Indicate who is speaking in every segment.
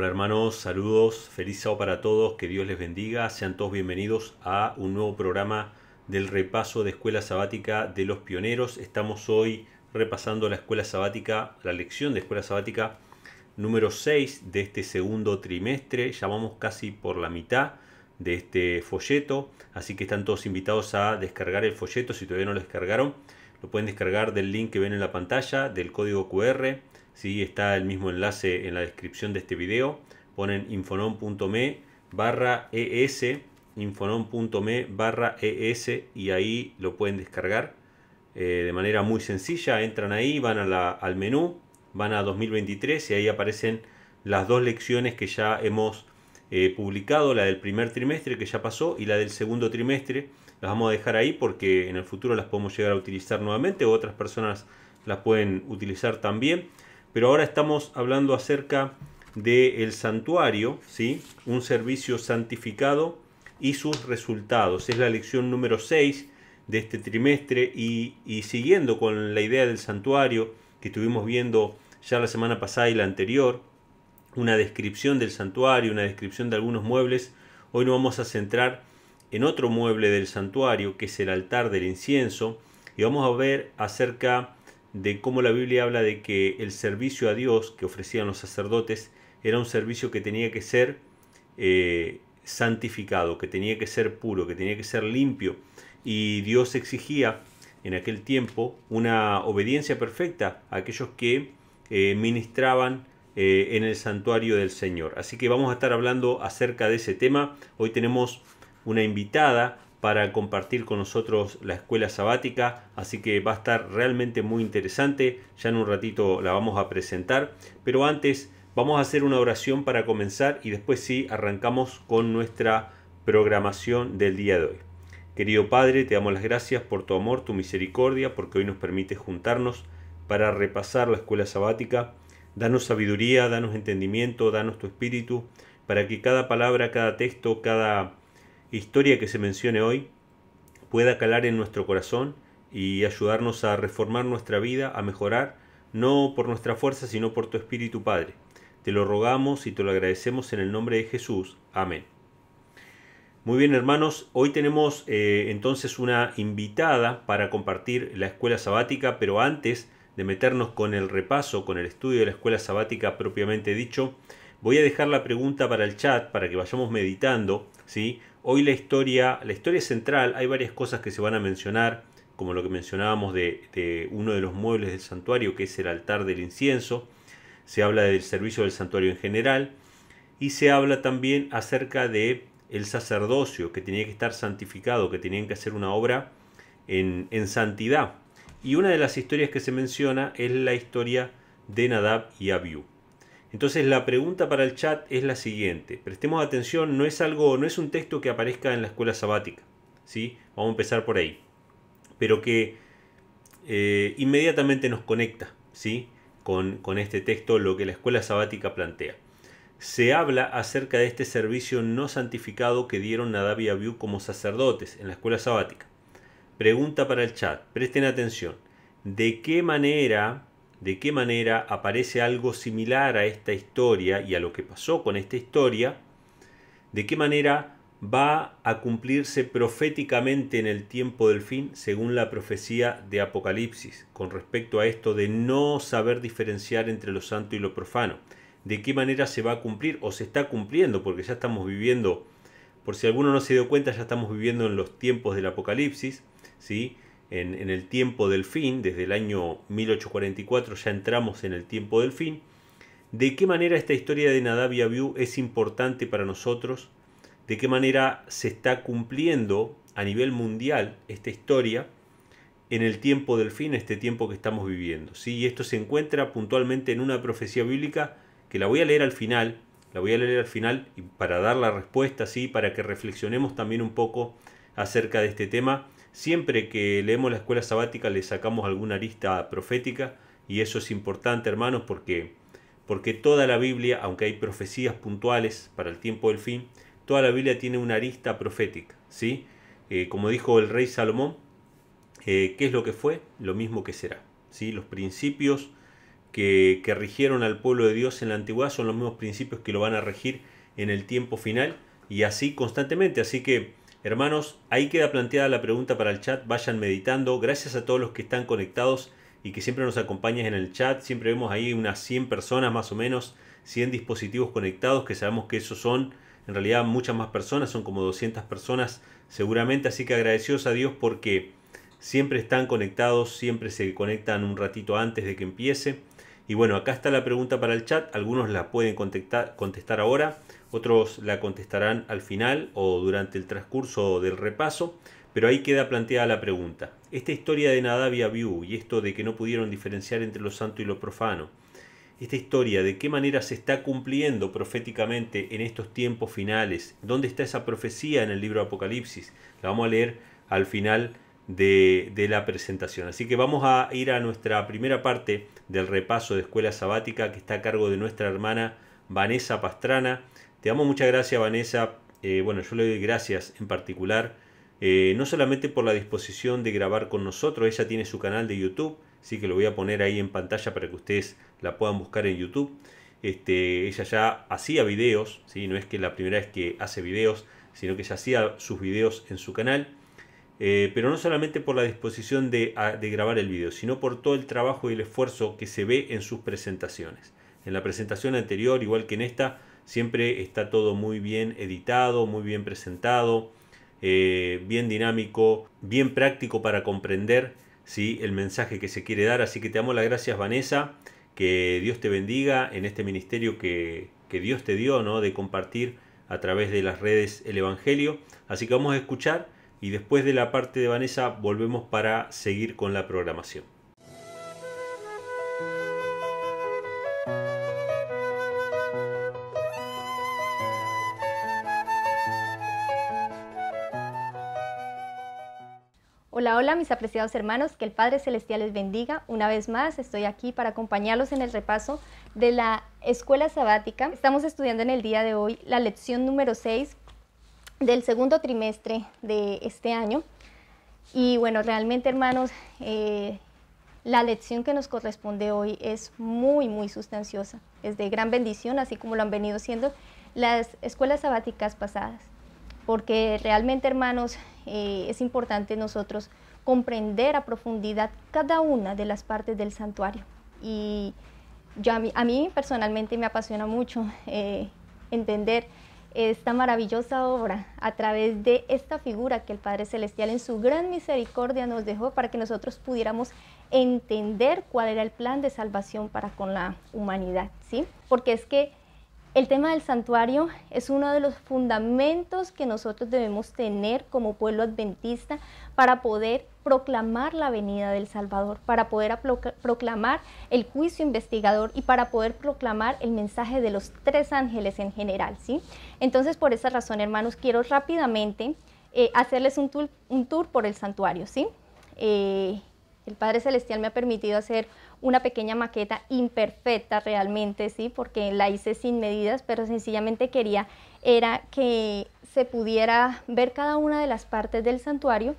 Speaker 1: Hola hermanos, saludos, feliz sábado para todos, que Dios les bendiga, sean todos bienvenidos a un nuevo programa del repaso de Escuela Sabática de los Pioneros. Estamos hoy repasando la Escuela Sabática, la lección de Escuela Sabática número 6 de este segundo trimestre, ya vamos casi por la mitad de este folleto, así que están todos invitados a descargar el folleto, si todavía no lo descargaron, lo pueden descargar del link que ven en la pantalla, del código QR ¿sí? está el mismo enlace en la descripción de este video, ponen infonom.me barra es, infonom.me barra es y ahí lo pueden descargar eh, de manera muy sencilla, entran ahí, van a la, al menú, van a 2023 y ahí aparecen las dos lecciones que ya hemos eh, publicado, la del primer trimestre que ya pasó y la del segundo trimestre. Las vamos a dejar ahí porque en el futuro las podemos llegar a utilizar nuevamente otras personas las pueden utilizar también. Pero ahora estamos hablando acerca del santuario, ¿sí? un servicio santificado y sus resultados. Es la lección número 6 de este trimestre y, y siguiendo con la idea del santuario que estuvimos viendo ya la semana pasada y la anterior, una descripción del santuario, una descripción de algunos muebles, hoy nos vamos a centrar en otro mueble del santuario que es el altar del incienso y vamos a ver acerca de cómo la Biblia habla de que el servicio a Dios que ofrecían los sacerdotes era un servicio que tenía que ser eh, santificado, que tenía que ser puro, que tenía que ser limpio. Y Dios exigía en aquel tiempo una obediencia perfecta a aquellos que eh, ministraban eh, en el santuario del Señor. Así que vamos a estar hablando acerca de ese tema. Hoy tenemos una invitada para compartir con nosotros la escuela sabática, así que va a estar realmente muy interesante, ya en un ratito la vamos a presentar, pero antes vamos a hacer una oración para comenzar y después sí arrancamos con nuestra programación del día de hoy. Querido Padre, te damos las gracias por tu amor, tu misericordia, porque hoy nos permite juntarnos para repasar la escuela sabática. Danos sabiduría, danos entendimiento, danos tu espíritu, para que cada palabra, cada texto, cada historia que se mencione hoy pueda calar en nuestro corazón y ayudarnos a reformar nuestra vida, a mejorar, no por nuestra fuerza, sino por tu Espíritu Padre. Te lo rogamos y te lo agradecemos en el nombre de Jesús. Amén. Muy bien hermanos, hoy tenemos eh, entonces una invitada para compartir la escuela sabática, pero antes de meternos con el repaso, con el estudio de la escuela sabática propiamente dicho, voy a dejar la pregunta para el chat para que vayamos meditando, ¿sí? hoy la historia, la historia central, hay varias cosas que se van a mencionar, como lo que mencionábamos de, uno de los muebles del santuario, que es el altar del incienso, se habla del servicio del santuario en general, y se habla también acerca de el sacerdocio, que tenía que estar santificado, que tenían que hacer una obra en, en, santidad. Y una de las historias que se menciona es la historia de Nadab y Abiú. Entonces la pregunta para el chat es la siguiente. Prestemos atención, no es algo, no es un texto que aparezca en la escuela sabática. ¿sí? Vamos a empezar por ahí. Pero que eh, inmediatamente nos conecta ¿sí? Con, este texto, lo que la escuela sabática plantea. Se habla acerca de este servicio no santificado que dieron Nadab y Abiú como sacerdotes en la escuela sabática. Pregunta para el chat, presten atención. ¿De qué manera de qué manera aparece algo similar a esta historia y a lo que pasó con esta historia, de qué manera va a cumplirse proféticamente en el tiempo del fin, según la profecía de Apocalipsis, con respecto a esto de no saber diferenciar entre lo santo y lo profano. De qué manera se va a cumplir o se está cumpliendo, porque ya estamos viviendo, por si alguno no se dio cuenta, ya estamos viviendo en los tiempos del Apocalipsis, ¿sí? en, el tiempo del fin, desde el año 1844 ya entramos en el tiempo del fin, de qué manera esta historia de Nadab y Abiú es importante para nosotros, de qué manera se está cumpliendo a nivel mundial esta historia en el tiempo del fin, este tiempo que estamos viviendo. ¿sí? Y esto se encuentra puntualmente en una profecía bíblica que la voy a leer al final, la voy a leer al final y para dar la respuesta, ¿sí? para que reflexionemos también un poco acerca de este tema Siempre que leemos la escuela sabática le sacamos alguna arista profética y eso es importante, hermanos, porque porque toda la Biblia, aunque hay profecías puntuales para el tiempo del fin, toda la Biblia tiene una arista profética, ¿sí? Eh, como dijo el rey Salomón, eh, ¿qué es lo que fue? Lo mismo que será, ¿sí? Los principios que, que, rigieron al pueblo de Dios en la antigüedad son los mismos principios que lo van a regir en el tiempo final y así constantemente, así que Hermanos, ahí queda planteada la pregunta para el chat, vayan meditando. Gracias a todos los que están conectados y que siempre nos acompañan en el chat. Siempre vemos ahí unas 100 personas más o menos, 100 dispositivos conectados, que sabemos que esos son en realidad muchas más personas, son como 200 personas seguramente. Así que agradecidos a Dios porque siempre están conectados, siempre se conectan un ratito antes de que empiece. Y bueno, acá está la pregunta para el chat, algunos la pueden contestar ahora otros la contestarán al final o durante el transcurso del repaso, pero ahí queda planteada la pregunta. Esta historia de Nadavia View y esto de que no pudieron diferenciar entre lo santo y lo profano, esta historia de qué manera se está cumpliendo proféticamente en estos tiempos finales, dónde está esa profecía en el libro Apocalipsis, la vamos a leer al final de, de, la presentación. Así que vamos a ir a nuestra primera parte del repaso de Escuela Sabática que está a cargo de nuestra hermana Vanessa Pastrana. Te damos muchas gracias, Vanessa. Eh, bueno, yo le doy gracias en particular, eh, no solamente por la disposición de grabar con nosotros, ella tiene su canal de YouTube, así que lo voy a poner ahí en pantalla para que ustedes la puedan buscar en YouTube. Este, ella ya hacía videos, ¿sí? no es que la primera vez que hace videos, sino que ya hacía sus videos en su canal. Eh, pero no solamente por la disposición de, de, grabar el video, sino por todo el trabajo y el esfuerzo que se ve en sus presentaciones. En la presentación anterior, igual que en esta, Siempre está todo muy bien editado, muy bien presentado, eh, bien dinámico, bien práctico para comprender ¿sí? el mensaje que se quiere dar. Así que te damos las gracias Vanessa, que Dios te bendiga en este ministerio que, Dios te dio ¿no? de compartir a través de las redes el Evangelio. Así que vamos a escuchar y después de la parte de Vanessa volvemos para seguir con la programación.
Speaker 2: Hola, hola mis apreciados hermanos, que el Padre Celestial les bendiga. Una vez más estoy aquí para acompañarlos en el repaso de la escuela sabática. Estamos estudiando en el día de hoy la lección número 6 del segundo trimestre de este año. Y bueno, realmente hermanos, eh, la lección que nos corresponde hoy es muy, muy sustanciosa. Es de gran bendición, así como lo han venido siendo las escuelas sabáticas pasadas porque realmente hermanos eh, es importante nosotros comprender a profundidad cada una de las partes del santuario. Y yo a mí, personalmente me apasiona mucho eh, entender esta maravillosa obra a través de esta figura que el Padre Celestial en su gran misericordia nos dejó para que nosotros pudiéramos entender cuál era el plan de salvación para con la humanidad, ¿sí? Porque es que el tema del santuario es uno de los fundamentos que nosotros debemos tener como pueblo adventista para poder proclamar la venida del Salvador, para poder proclamar el juicio investigador y para poder proclamar el mensaje de los tres ángeles en general, ¿sí? Entonces, por esa razón, hermanos, quiero rápidamente eh, hacerles un tour, por el santuario, ¿sí? Eh, el Padre Celestial me ha permitido hacer una pequeña maqueta imperfecta realmente, ¿sí? Porque la hice sin medidas, pero sencillamente quería era que se pudiera ver cada una de las partes del santuario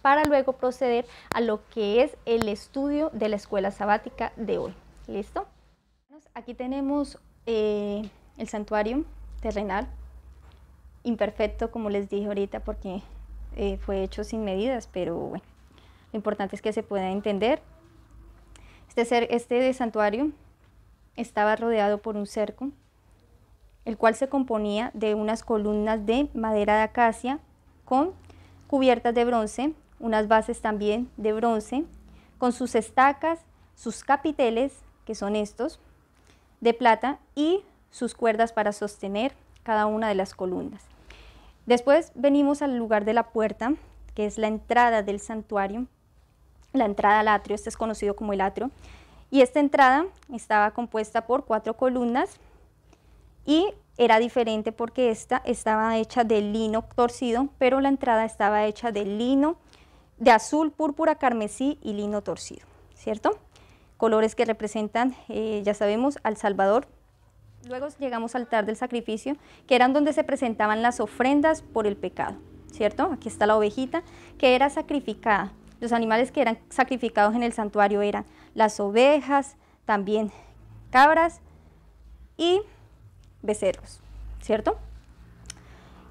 Speaker 2: para luego proceder a lo que es el estudio de la escuela sabática de hoy. ¿Listo? Aquí tenemos eh, el santuario terrenal, imperfecto como les dije ahorita porque eh, fue hecho sin medidas, pero bueno, lo importante es que se pueda entender este, este, santuario estaba rodeado por un cerco, el cual se componía de unas columnas de madera de acacia con cubiertas de bronce, unas bases también de bronce, con sus estacas, sus capiteles, que son estos, de plata y sus cuerdas para sostener cada una de las columnas. Después venimos al lugar de la puerta, que es la entrada del santuario, la entrada al atrio, este es conocido como el atrio, y esta entrada estaba compuesta por cuatro columnas y era diferente porque esta estaba hecha de lino torcido, pero la entrada estaba hecha de lino de azul, púrpura, carmesí y lino torcido, ¿cierto? Colores que representan, eh, ya sabemos, al Salvador. Luego llegamos al altar del sacrificio, que eran donde se presentaban las ofrendas por el pecado, ¿cierto? Aquí está la ovejita que era sacrificada los animales que eran sacrificados en el santuario eran las ovejas, también cabras y becerros, ¿cierto?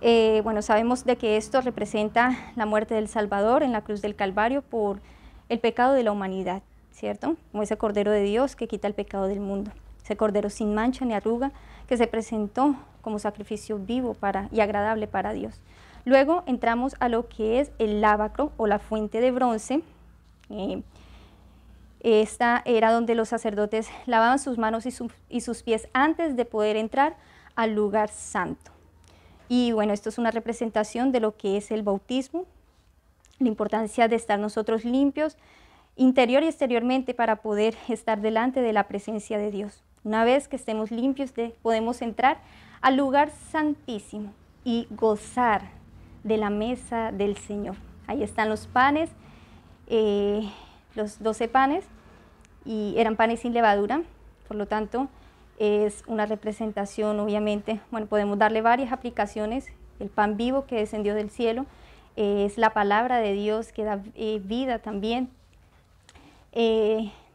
Speaker 2: Eh, bueno, sabemos de que esto representa la muerte del Salvador en la cruz del Calvario por el pecado de la humanidad, ¿cierto? Como ese Cordero de Dios que quita el pecado del mundo, ese Cordero sin mancha ni arruga que se presentó como sacrificio vivo para, y agradable para Dios. Luego entramos a lo que es el lavacro o la fuente de bronce. Eh, esta era donde los sacerdotes lavaban sus manos y, sus pies antes de poder entrar al lugar santo. Y bueno, esto es una representación de lo que es el bautismo, la importancia de estar nosotros limpios interior y exteriormente para poder estar delante de la presencia de Dios. Una vez que estemos limpios, podemos entrar al lugar santísimo y gozar de la mesa del Señor. Ahí están los panes, eh, los doce panes, y eran panes sin levadura, por lo tanto es una representación, obviamente, bueno, podemos darle varias aplicaciones, el pan vivo que descendió del cielo, eh, es la palabra de Dios que da eh, vida también,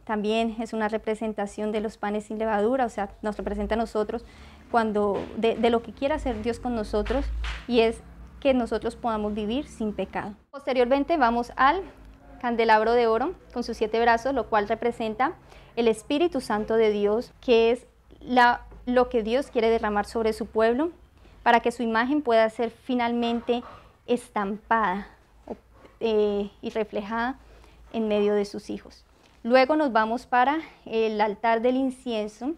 Speaker 2: también es una representación de los panes sin levadura, o sea, nos representa a nosotros cuando de, de lo que quiera hacer Dios con nosotros y es que nosotros podamos vivir sin pecado. Posteriormente vamos al candelabro de oro con sus siete brazos, lo cual representa el Espíritu Santo de Dios, que es lo que Dios quiere derramar sobre su pueblo para que su imagen pueda ser finalmente estampada eh, y reflejada en medio de sus hijos. Luego nos vamos para el altar del incienso,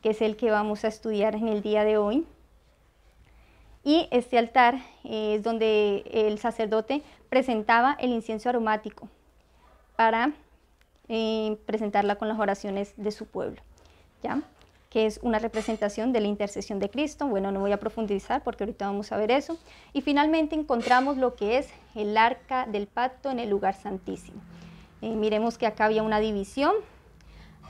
Speaker 2: que es el que vamos a estudiar en el día de hoy y este altar es donde el sacerdote presentaba el incienso aromático para eh, presentarla con las oraciones de su pueblo, ¿ya? que es una representación de la intercesión de Cristo. Bueno, no voy a profundizar porque ahorita vamos a ver eso. Y finalmente encontramos lo que es el arca del pacto en el lugar santísimo. Eh, miremos que acá había una división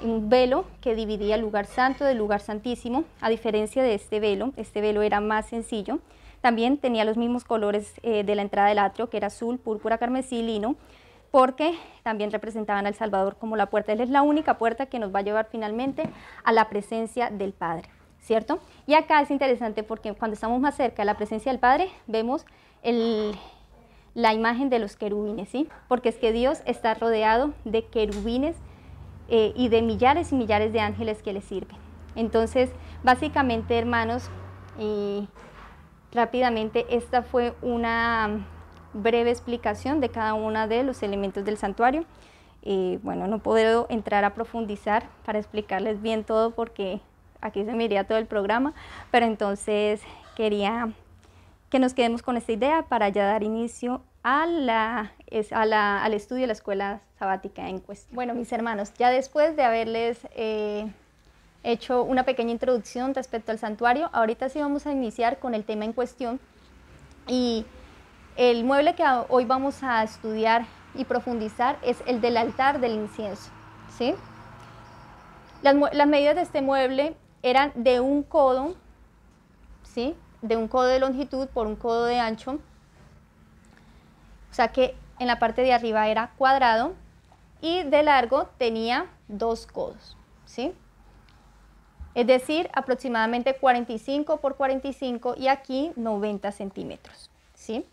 Speaker 2: un velo que dividía el lugar santo del lugar santísimo, a diferencia de este velo, este velo era más sencillo. También tenía los mismos colores eh, de la entrada del atrio, que era azul, púrpura, carmesí, lino, porque también representaban al Salvador como la puerta. Él es la única puerta que nos va a llevar finalmente a la presencia del Padre, ¿cierto? Y acá es interesante porque cuando estamos más cerca de la presencia del Padre, vemos la imagen de los querubines, ¿sí? Porque es que Dios está rodeado de querubines eh, y de millares y millares de ángeles que le sirven. Entonces, básicamente, hermanos, rápidamente esta fue una breve explicación de cada uno de los elementos del santuario. bueno, no puedo entrar a profundizar para explicarles bien todo porque aquí se me iría todo el programa, pero entonces quería que nos quedemos con esta idea para ya dar inicio a la, al estudio de la escuela sabática en cuestión. Bueno, mis hermanos, ya después de haberles eh, hecho una pequeña introducción respecto al santuario, ahorita sí vamos a iniciar con el tema en cuestión y el mueble que hoy vamos a estudiar y profundizar es el del altar del incienso. ¿sí? Las, las medidas de este mueble eran de un codo, ¿sí? de un codo de longitud por un codo de ancho, o sea que en la parte de arriba era cuadrado y de largo tenía dos codos, ¿sí? Es decir, aproximadamente 45 por 45 y aquí 90 centímetros, ¿sí?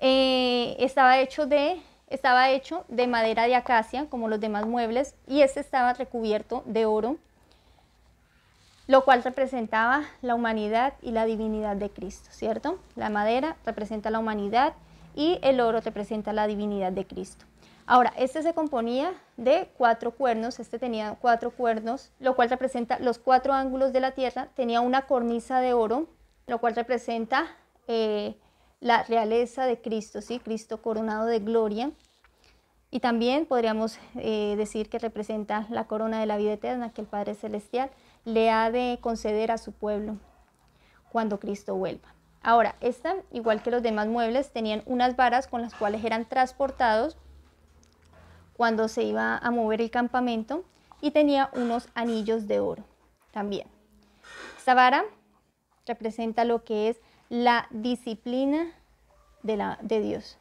Speaker 2: Eh, estaba, hecho de, estaba hecho de madera de acacia, como los demás muebles, y este estaba recubierto de oro, lo cual representaba la humanidad y la divinidad de Cristo, ¿cierto? La madera representa la humanidad, y el oro representa la divinidad de Cristo. Ahora, este se componía de cuatro cuernos, este tenía cuatro cuernos, lo cual representa los cuatro ángulos de la tierra, tenía una cornisa de oro, lo cual representa eh, la realeza de Cristo, ¿sí? Cristo coronado de gloria. Y también podríamos eh, decir que representa la corona de la vida eterna que el Padre Celestial le ha de conceder a su pueblo cuando Cristo vuelva. Ahora, esta, igual que los demás muebles, tenían unas varas con las cuales eran transportados cuando se iba a mover el campamento y tenía unos anillos de oro también. Esta vara representa lo que es la disciplina de, Dios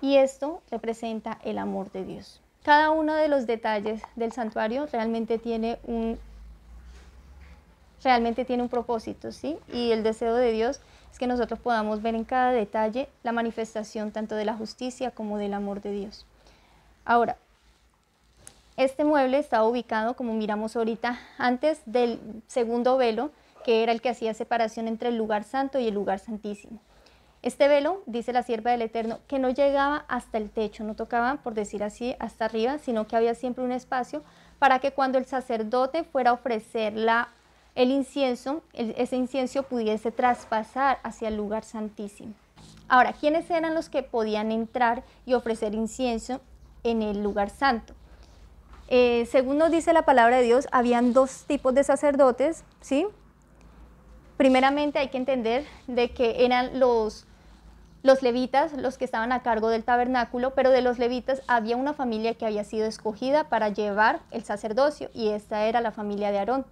Speaker 2: y esto representa el amor de Dios. Cada uno de los detalles del santuario realmente tiene un realmente tiene un propósito, ¿sí? Y el deseo de Dios es que nosotros podamos ver en cada detalle la manifestación tanto de la justicia como del amor de Dios. Ahora, este mueble está ubicado, como miramos ahorita, antes del segundo velo, que era el que hacía separación entre el lugar santo y el lugar santísimo. Este velo, dice la sierva del Eterno, que no llegaba hasta el techo, no tocaba, por decir así, hasta arriba, sino que había siempre un espacio para que cuando el sacerdote fuera a ofrecer la el incienso, ese incienso pudiese traspasar hacia el lugar santísimo. Ahora, ¿quiénes eran los que podían entrar y ofrecer incienso en el lugar santo? Eh, según nos dice la palabra de Dios, habían dos tipos de sacerdotes, ¿sí? Primeramente hay que entender de que eran los, los levitas los que estaban a cargo del tabernáculo, pero de los levitas había una familia que había sido escogida para llevar el sacerdocio y esta era la familia de Aarón.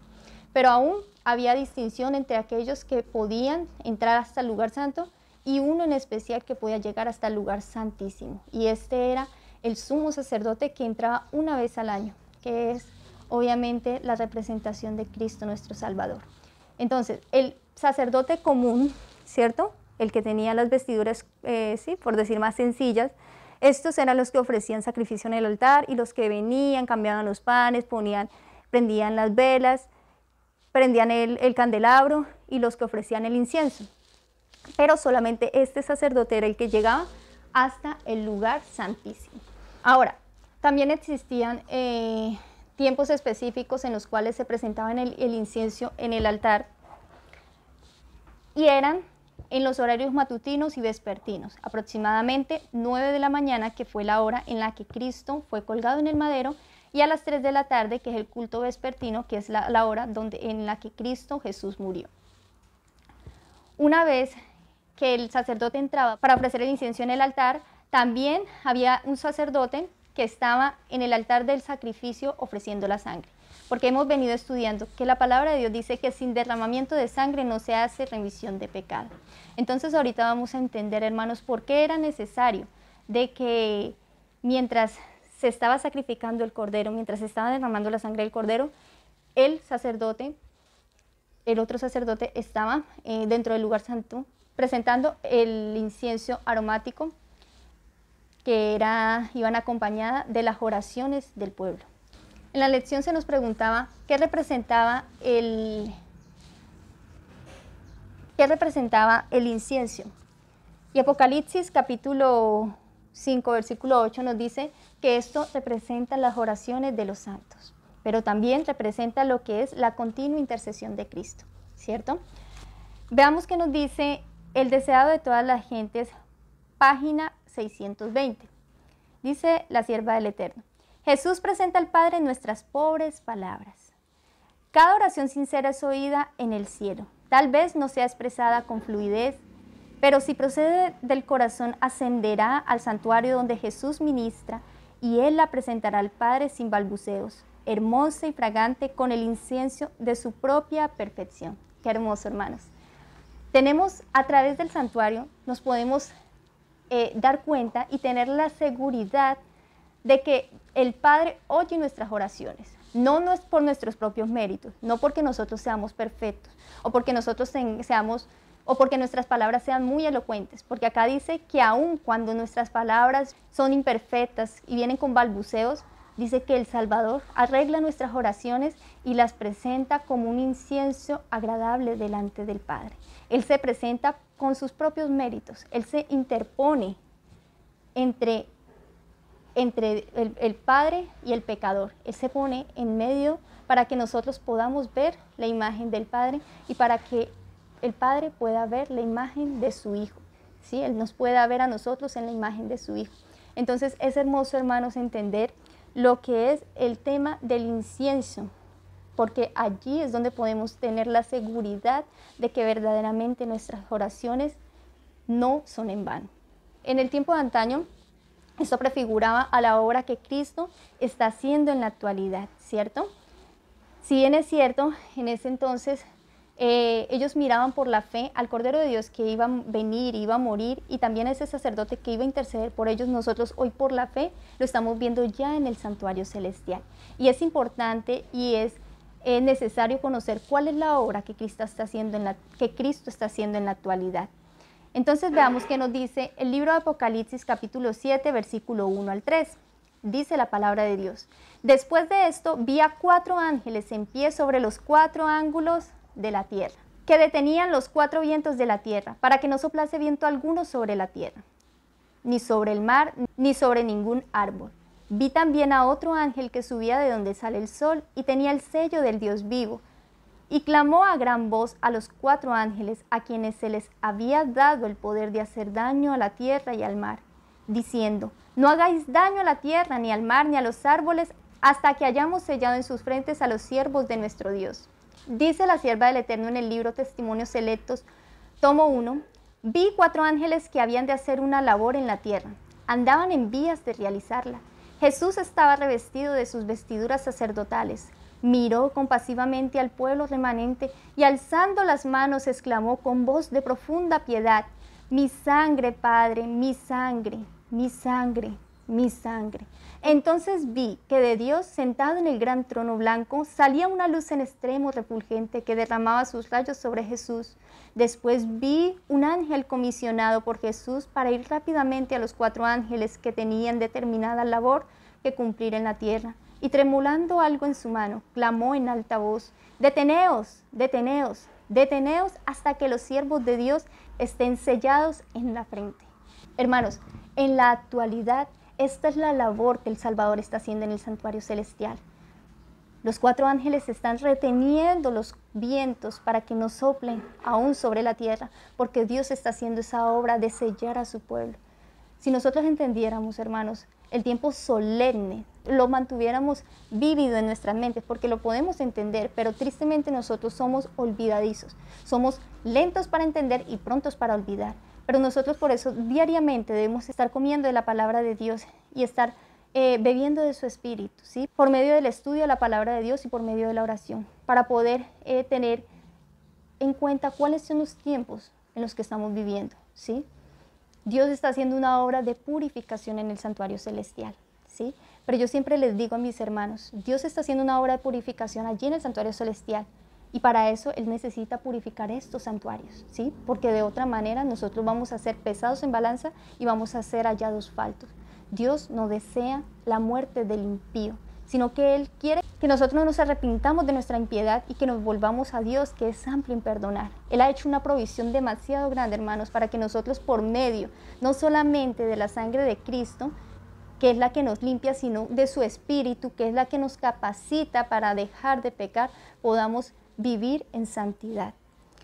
Speaker 2: Pero aún había distinción entre aquellos que podían entrar hasta el lugar santo y uno en especial que podía llegar hasta el lugar santísimo. Y este era el sumo sacerdote que entraba una vez al año, que es obviamente la representación de Cristo nuestro Salvador. Entonces, el sacerdote común, ¿cierto? El que tenía las vestiduras, eh, sí, por decir más sencillas, estos eran los que ofrecían sacrificio en el altar y los que venían, cambiaban los panes, ponían, prendían las velas, prendían el, candelabro y los que ofrecían el incienso. Pero solamente este sacerdote era el que llegaba hasta el lugar santísimo. Ahora, también existían eh, tiempos específicos en los cuales se presentaba el, incienso en el altar y eran en los horarios matutinos y vespertinos, aproximadamente 9 de la mañana, que fue la hora en la que Cristo fue colgado en el madero y a las 3 de la tarde, que es el culto vespertino, que es la, hora donde, en la que Cristo Jesús murió. Una vez que el sacerdote entraba para ofrecer el incienso en el altar, también había un sacerdote que estaba en el altar del sacrificio ofreciendo la sangre. Porque hemos venido estudiando que la palabra de Dios dice que sin derramamiento de sangre no se hace remisión de pecado. Entonces ahorita vamos a entender, hermanos, por qué era necesario de que mientras se estaba sacrificando el cordero, mientras se estaba derramando la sangre del cordero, el sacerdote, el otro sacerdote estaba eh, dentro del lugar santo presentando el incienso aromático que era, iban acompañada de las oraciones del pueblo. En la lección se nos preguntaba qué representaba el, qué representaba el incienso. Y Apocalipsis capítulo 5, versículo 8 nos dice que esto representa las oraciones de los santos, pero también representa lo que es la continua intercesión de Cristo, ¿cierto? Veamos que nos dice el deseado de todas las gentes, página 620. Dice la sierva del Eterno. Jesús presenta al Padre nuestras pobres palabras. Cada oración sincera es oída en el cielo. Tal vez no sea expresada con fluidez pero si procede del corazón, ascenderá al santuario donde Jesús ministra y él la presentará al Padre sin balbuceos, hermosa y fragante con el incienso de su propia perfección. Qué hermoso, hermanos. Tenemos a través del santuario, nos podemos eh, dar cuenta y tener la seguridad de que el Padre oye nuestras oraciones. No, no es por nuestros propios méritos, no porque nosotros seamos perfectos o porque nosotros seamos o porque nuestras palabras sean muy elocuentes, porque acá dice que aun cuando nuestras palabras son imperfectas y vienen con balbuceos, dice que el Salvador arregla nuestras oraciones y las presenta como un incienso agradable delante del Padre. Él se presenta con sus propios méritos, Él se interpone entre, entre el, el Padre y el pecador, Él se pone en medio para que nosotros podamos ver la imagen del Padre y para que el Padre pueda ver la imagen de su Hijo, ¿sí? Él nos pueda ver a nosotros en la imagen de su Hijo. Entonces es hermoso, hermanos, entender lo que es el tema del incienso, porque allí es donde podemos tener la seguridad de que verdaderamente nuestras oraciones no son en vano. En el tiempo de antaño, esto prefiguraba a la obra que Cristo está haciendo en la actualidad, ¿cierto? Si bien es cierto, en ese entonces eh, ellos miraban por la fe al Cordero de Dios que iba a venir, iba a morir, y también ese sacerdote que iba a interceder por ellos. Nosotros hoy por la fe lo estamos viendo ya en el santuario celestial. Y es importante y es eh, necesario conocer cuál es la obra que Cristo está haciendo en la, que Cristo está haciendo en la actualidad. Entonces veamos qué nos dice el libro de Apocalipsis capítulo 7 versículo 1 al 3. Dice la palabra de Dios. Después de esto vi a cuatro ángeles en pie sobre los cuatro ángulos de la tierra, que detenían los cuatro vientos de la tierra, para que no soplase viento alguno sobre la tierra, ni sobre el mar, ni sobre ningún árbol. Vi también a otro ángel que subía de donde sale el sol y tenía el sello del Dios vivo, y clamó a gran voz a los cuatro ángeles a quienes se les había dado el poder de hacer daño a la tierra y al mar, diciendo, no hagáis daño a la tierra, ni al mar, ni a los árboles, hasta que hayamos sellado en sus frentes a los siervos de nuestro Dios. Dice la sierva del Eterno en el libro Testimonios Selectos, tomo 1, vi cuatro ángeles que habían de hacer una labor en la tierra, andaban en vías de realizarla. Jesús estaba revestido de sus vestiduras sacerdotales, miró compasivamente al pueblo remanente y alzando las manos exclamó con voz de profunda piedad, mi sangre, Padre, mi sangre, mi sangre, mi sangre. Entonces vi que de Dios, sentado en el gran trono blanco, salía una luz en extremo refulgente que derramaba sus rayos sobre Jesús. Después vi un ángel comisionado por Jesús para ir rápidamente a los cuatro ángeles que tenían determinada labor que cumplir en la tierra. Y tremulando algo en su mano, clamó en alta voz, Deteneos, deteneos, deteneos hasta que los siervos de Dios estén sellados en la frente. Hermanos, en la actualidad esta es la labor que el Salvador está haciendo en el santuario celestial. Los cuatro ángeles están reteniendo los vientos para que no soplen aún sobre la tierra, porque Dios está haciendo esa obra de sellar a su pueblo. Si nosotros entendiéramos, hermanos, el tiempo solemne, lo mantuviéramos vívido en nuestras mentes, porque lo podemos entender, pero tristemente nosotros somos olvidadizos, somos lentos para entender y prontos para olvidar. Pero nosotros por eso diariamente debemos estar comiendo de la palabra de Dios y estar eh, bebiendo de su espíritu, ¿sí? Por medio del estudio de la palabra de Dios y por medio de la oración, para poder eh, tener en cuenta cuáles son los tiempos en los que estamos viviendo, ¿sí? Dios está haciendo una obra de purificación en el santuario celestial, ¿sí? Pero yo siempre les digo a mis hermanos, Dios está haciendo una obra de purificación allí en el santuario celestial, y para eso Él necesita purificar estos santuarios, ¿sí? Porque de otra manera nosotros vamos a ser pesados en balanza y vamos a ser hallados faltos. Dios no desea la muerte del impío, sino que Él quiere que nosotros nos arrepintamos de nuestra impiedad y que nos volvamos a Dios, que es amplio en perdonar. Él ha hecho una provisión demasiado grande, hermanos, para que nosotros por medio, no solamente de la sangre de Cristo, que es la que nos limpia, sino de su espíritu, que es la que nos capacita para dejar de pecar, podamos vivir en santidad.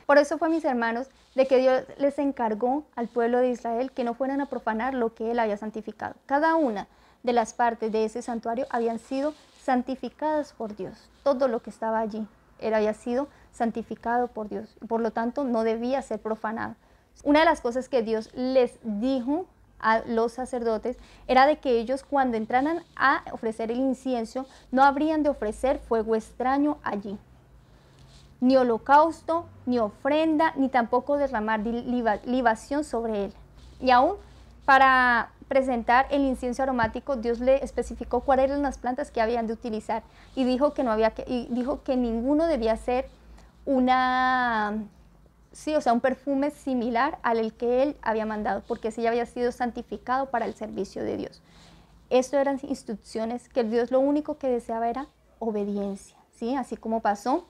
Speaker 2: Por eso fue, mis hermanos, de que Dios les encargó al pueblo de Israel que no fueran a profanar lo que Él había santificado. Cada una de las partes de ese santuario habían sido santificadas por Dios. Todo lo que estaba allí, Él había sido santificado por Dios. Por lo tanto, no debía ser profanado. Una de las cosas que Dios les dijo a los sacerdotes era de que ellos cuando entraran a ofrecer el incienso no habrían de ofrecer fuego extraño allí ni holocausto, ni ofrenda, ni tampoco derramar libación sobre él. Y aún para presentar el incienso aromático, Dios le especificó cuáles eran las plantas que habían de utilizar y dijo que no había que, dijo que ninguno debía ser una sí, o sea, un perfume similar al que él había mandado, porque ese ya había sido santificado para el servicio de Dios. Esto eran instrucciones que Dios lo único que deseaba era obediencia, ¿sí? Así como pasó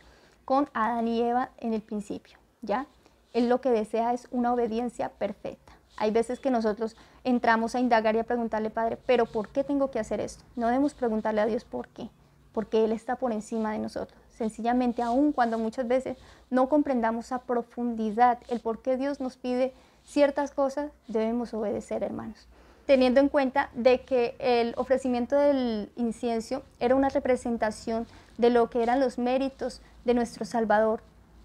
Speaker 2: con Adán y Eva en el principio, ¿ya? Él lo que desea es una obediencia perfecta. Hay veces que nosotros entramos a indagar y a preguntarle, Padre, pero ¿por qué tengo que hacer esto? No debemos preguntarle a Dios por qué, porque Él está por encima de nosotros. Sencillamente, aun cuando muchas veces no comprendamos a profundidad el por qué Dios nos pide ciertas cosas, debemos obedecer, hermanos. Teniendo en cuenta de que el ofrecimiento del incienso era una representación de lo que eran los méritos de nuestro Salvador.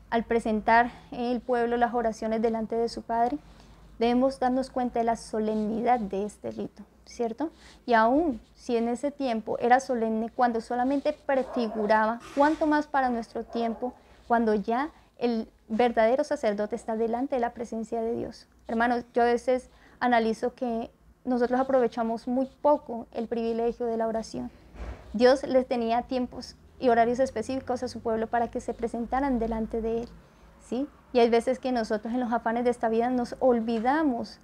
Speaker 2: Al presentar en el pueblo las oraciones delante de su Padre, debemos darnos cuenta de la solemnidad de este rito, ¿cierto? Y aún si en ese tiempo era solemne, cuando solamente prefiguraba, cuánto más para nuestro tiempo, cuando ya el verdadero sacerdote está delante de la presencia de Dios. Hermanos, yo a veces analizo que nosotros aprovechamos muy poco el privilegio de la oración. Dios les tenía tiempos y horarios específicos a su pueblo para que se presentaran delante de Él. ¿sí? Y hay veces que nosotros en los afanes de esta vida nos olvidamos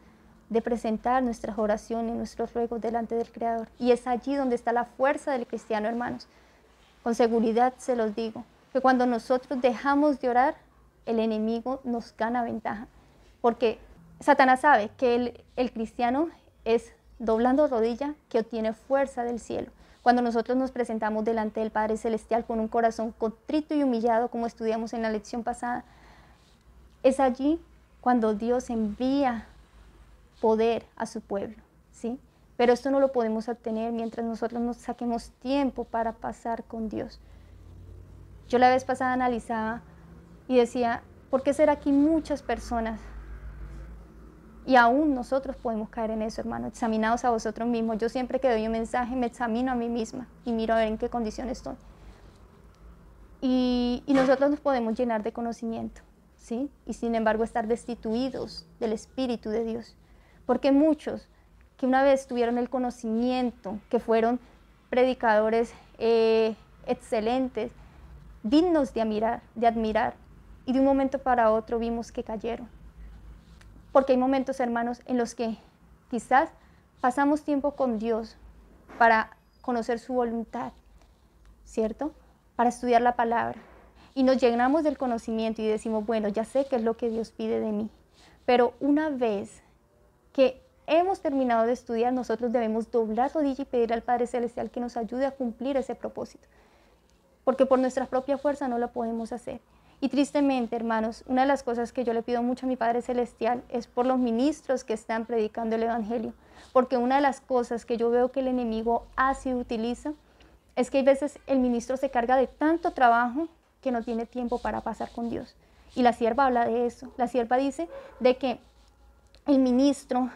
Speaker 2: de presentar nuestras oraciones, nuestros ruegos delante del Creador. Y es allí donde está la fuerza del cristiano, hermanos. Con seguridad se los digo, que cuando nosotros dejamos de orar, el enemigo nos gana ventaja. Porque Satanás sabe que el, el cristiano es doblando rodilla que obtiene fuerza del cielo. Cuando nosotros nos presentamos delante del Padre Celestial con un corazón contrito y humillado, como estudiamos en la lección pasada, es allí cuando Dios envía poder a su pueblo, ¿sí? Pero esto no lo podemos obtener mientras nosotros nos saquemos tiempo para pasar con Dios. Yo la vez pasada analizaba y decía, ¿por qué ser aquí muchas personas y aún nosotros podemos caer en eso, hermano, examinados a vosotros mismos. Yo siempre que doy un mensaje me examino a mí misma y miro a ver en qué condiciones estoy. Y, nosotros nos podemos llenar de conocimiento, ¿sí? Y sin embargo estar destituidos del Espíritu de Dios. Porque muchos que una vez tuvieron el conocimiento, que fueron predicadores eh, excelentes, dignos de admirar, de admirar, y de un momento para otro vimos que cayeron porque hay momentos, hermanos, en los que quizás pasamos tiempo con Dios para conocer su voluntad, ¿cierto? Para estudiar la palabra. Y nos llenamos del conocimiento y decimos, bueno, ya sé qué es lo que Dios pide de mí. Pero una vez que hemos terminado de estudiar, nosotros debemos doblar rodilla y pedir al Padre Celestial que nos ayude a cumplir ese propósito. Porque por nuestra propia fuerza no lo podemos hacer. Y tristemente, hermanos, una de las cosas que yo le pido mucho a mi Padre Celestial es por los ministros que están predicando el Evangelio, porque una de las cosas que yo veo que el enemigo hace y utiliza es que hay veces el ministro se carga de tanto trabajo que no tiene tiempo para pasar con Dios. Y la sierva habla de eso. La sierva dice de que el ministro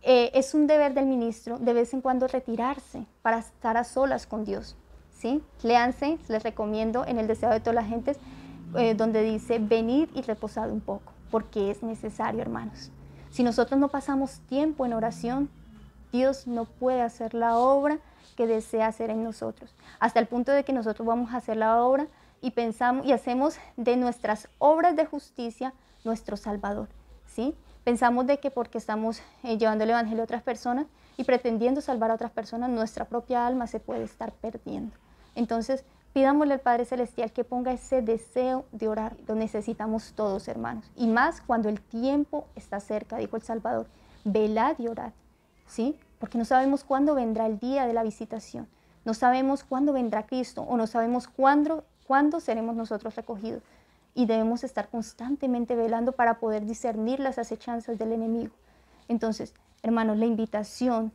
Speaker 2: eh, es un deber del ministro de vez en cuando retirarse para estar a solas con Dios. ¿sí? les recomiendo en el deseo de todas las gentes, eh, donde dice venid y reposad un poco, porque es necesario, hermanos. Si nosotros no pasamos tiempo en oración, Dios no puede hacer la obra que desea hacer en nosotros, hasta el punto de que nosotros vamos a hacer la obra y pensamos y hacemos de nuestras obras de justicia nuestro Salvador, ¿sí? Pensamos de que porque estamos eh, llevando el Evangelio a otras personas y pretendiendo salvar a otras personas, nuestra propia alma se puede estar perdiendo. Entonces, pidámosle al Padre Celestial que ponga ese deseo de orar. Lo necesitamos todos, hermanos. Y más cuando el tiempo está cerca, dijo el Salvador. Velad y orad, ¿sí? Porque no sabemos cuándo vendrá el día de la visitación. No sabemos cuándo vendrá Cristo o no sabemos cuándo, cuándo seremos nosotros recogidos. Y debemos estar constantemente velando para poder discernir las acechanzas del enemigo. Entonces, hermanos, la invitación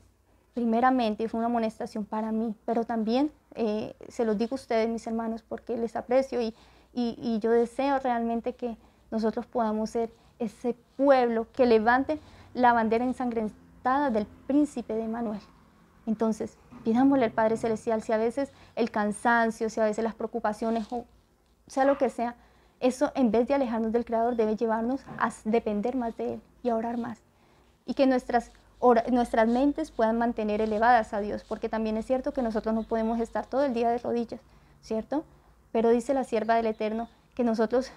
Speaker 2: primeramente fue una amonestación para mí, pero también eh, se los digo a ustedes, mis hermanos, porque les aprecio y, y, yo deseo realmente que nosotros podamos ser ese pueblo que levante la bandera ensangrentada del príncipe de Manuel. Entonces, pidámosle al Padre Celestial si a veces el cansancio, si a veces las preocupaciones o sea lo que sea, eso en vez de alejarnos del Creador debe llevarnos a depender más de Él y a orar más. Y que nuestras nuestras mentes puedan mantener elevadas a Dios, porque también es cierto que nosotros no podemos estar todo el día de rodillas, ¿cierto? Pero dice la sierva del Eterno que nosotros,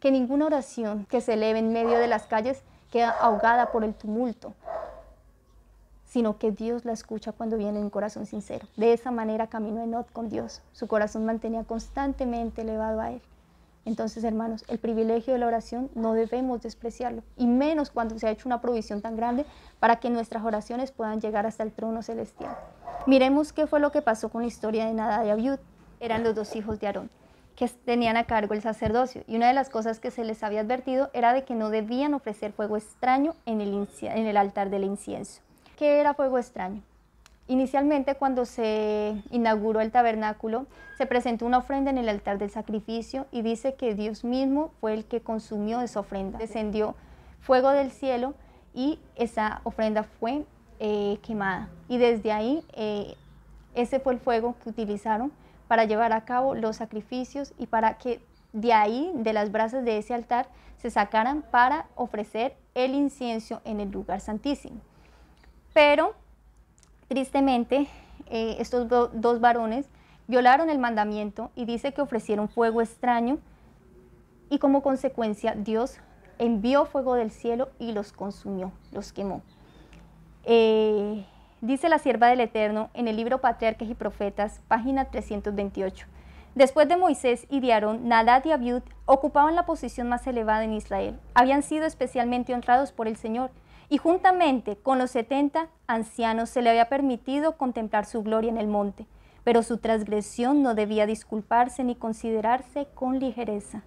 Speaker 2: que ninguna oración que se eleve en medio de las calles queda ahogada por el tumulto, sino que Dios la escucha cuando viene en corazón sincero. De esa manera caminó Enot con Dios, su corazón mantenía constantemente elevado a Él. Entonces, hermanos, el privilegio de la oración no debemos despreciarlo, y menos cuando se ha hecho una provisión tan grande para que nuestras oraciones puedan llegar hasta el trono celestial. Miremos qué fue lo que pasó con la historia de nada y Abiud. Eran los dos hijos de Aarón, que tenían a cargo el sacerdocio, y una de las cosas que se les había advertido era de que no debían ofrecer fuego extraño en el, en el altar del incienso. ¿Qué era fuego extraño? Inicialmente, cuando se inauguró el tabernáculo, se presentó una ofrenda en el altar del sacrificio y dice que Dios mismo fue el que consumió esa ofrenda. Descendió fuego del cielo y esa ofrenda fue eh, quemada. Y desde ahí, eh, ese fue el fuego que utilizaron para llevar a cabo los sacrificios y para que de ahí, de las brasas de ese altar, se sacaran para ofrecer el incienso en el lugar santísimo. Pero Tristemente, eh, estos dos varones violaron el mandamiento y dice que ofrecieron fuego extraño y como consecuencia Dios envió fuego del cielo y los consumió, los quemó. Eh, dice la sierva del Eterno en el libro Patriarcas y Profetas, página 328. Después de Moisés y de Aarón, Nadad y Abiud ocupaban la posición más elevada en Israel. Habían sido especialmente honrados por el Señor y juntamente con los setenta ancianos se le había permitido contemplar su gloria en el monte, pero su transgresión no debía disculparse ni considerarse con ligereza.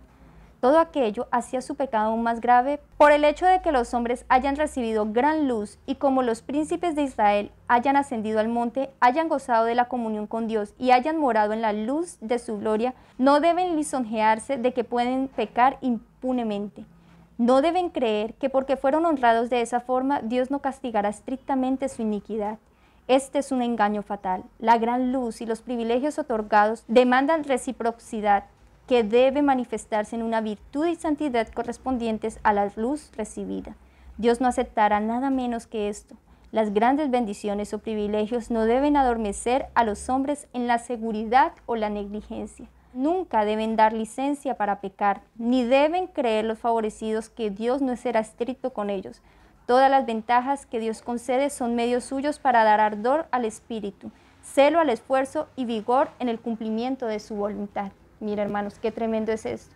Speaker 2: Todo aquello hacía su pecado aún más grave por el hecho de que los hombres hayan recibido gran luz y como los príncipes de Israel hayan ascendido al monte, hayan gozado de la comunión con Dios y hayan morado en la luz de su gloria, no deben lisonjearse de que pueden pecar impunemente. No deben creer que porque fueron honrados de esa forma, Dios no castigará estrictamente su iniquidad. Este es un engaño fatal. La gran luz y los privilegios otorgados demandan reciprocidad que debe manifestarse en una virtud y santidad correspondientes a la luz recibida. Dios no aceptará nada menos que esto. Las grandes bendiciones o privilegios no deben adormecer a los hombres en la seguridad o la negligencia. Nunca deben dar licencia para pecar, ni deben creer los favorecidos que Dios no será estricto con ellos. Todas las ventajas que Dios concede son medios suyos para dar ardor al espíritu, celo al esfuerzo y vigor en el cumplimiento de su voluntad. Mira, hermanos, qué tremendo es esto.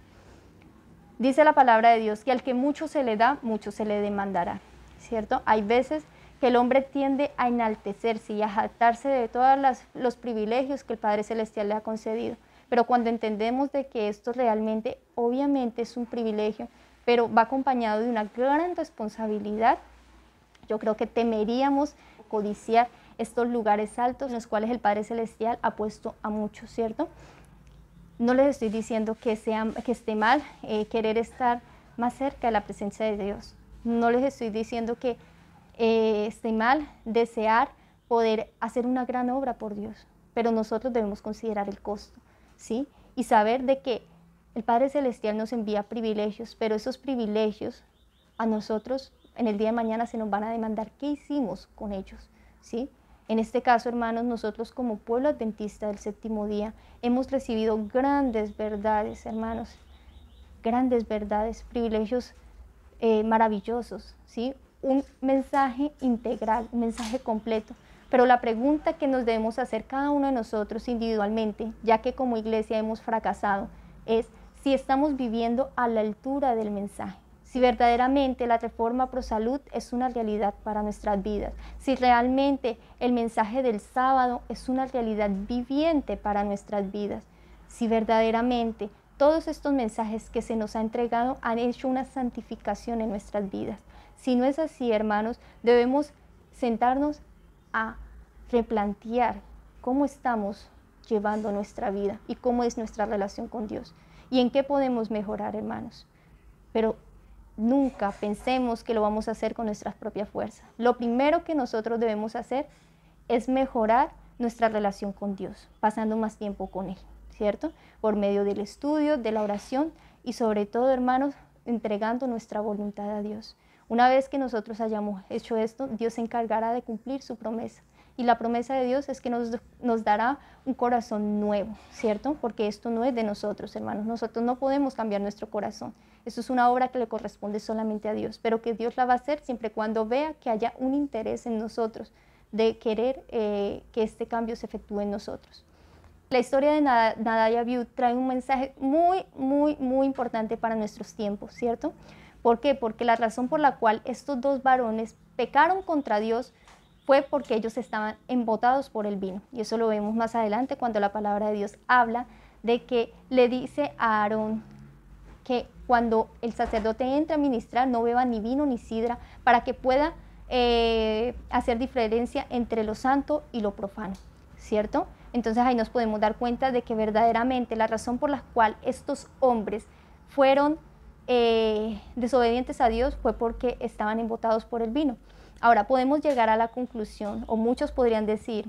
Speaker 2: Dice la palabra de Dios que al que mucho se le da, mucho se le demandará, ¿cierto? Hay veces que el hombre tiende a enaltecerse y a jactarse de todos los privilegios que el Padre Celestial le ha concedido pero cuando entendemos de que esto realmente, obviamente es un privilegio, pero va acompañado de una gran responsabilidad, yo creo que temeríamos codiciar estos lugares altos en los cuales el Padre Celestial ha puesto a muchos, ¿cierto? No les estoy diciendo que, sea, que esté mal eh, querer estar más cerca de la presencia de Dios. No les estoy diciendo que eh, esté mal desear poder hacer una gran obra por Dios, pero nosotros debemos considerar el costo. Y saber de que el Padre Celestial nos envía privilegios, pero esos privilegios a nosotros en el día de mañana se nos van a demandar qué hicimos con ellos, ¿sí? En este caso, hermanos, nosotros como pueblo adventista del séptimo día hemos recibido grandes verdades, hermanos, grandes verdades, privilegios eh, maravillosos, ¿sí? Un mensaje integral, un mensaje completo pero la pregunta que nos debemos hacer cada uno de nosotros individualmente, ya que como iglesia hemos fracasado, es si estamos viviendo a la altura del mensaje. Si verdaderamente la reforma pro salud es una realidad para nuestras vidas, si realmente el mensaje del sábado es una realidad viviente para nuestras vidas, si verdaderamente todos estos mensajes que se nos ha entregado han hecho una santificación en nuestras vidas. Si no es así, hermanos, debemos sentarnos a replantear cómo estamos llevando nuestra vida y cómo es nuestra relación con Dios y en qué podemos mejorar, hermanos. Pero nunca pensemos que lo vamos a hacer con nuestras propias fuerzas. Lo primero que nosotros debemos hacer es mejorar nuestra relación con Dios, pasando más tiempo con Él, ¿cierto? Por medio del estudio, de la oración y sobre todo, hermanos, entregando nuestra voluntad a Dios. Una vez que nosotros hayamos hecho esto, Dios se encargará de cumplir su promesa. Y la promesa de Dios es que nos, nos dará un corazón nuevo, ¿cierto? Porque esto no es de nosotros, hermanos. Nosotros no podemos cambiar nuestro corazón. Esto es una obra que le corresponde solamente a Dios, pero que Dios la va a hacer siempre cuando vea que haya un interés en nosotros de querer eh, que este cambio se efectúe en nosotros. La historia de Nadaya View trae un mensaje muy, muy, muy importante para nuestros tiempos, ¿cierto? ¿Por qué? Porque la razón por la cual estos dos varones pecaron contra Dios fue porque ellos estaban embotados por el vino. Y eso lo vemos más adelante cuando la palabra de Dios habla de que le dice a Aarón que cuando el sacerdote entra a ministrar no beba ni vino ni sidra para que pueda eh, hacer diferencia entre lo santo y lo profano, ¿cierto? Entonces ahí nos podemos dar cuenta de que verdaderamente la razón por la cual estos hombres fueron eh, desobedientes a Dios fue porque estaban embotados por el vino. Ahora podemos llegar a la conclusión, o muchos podrían decir,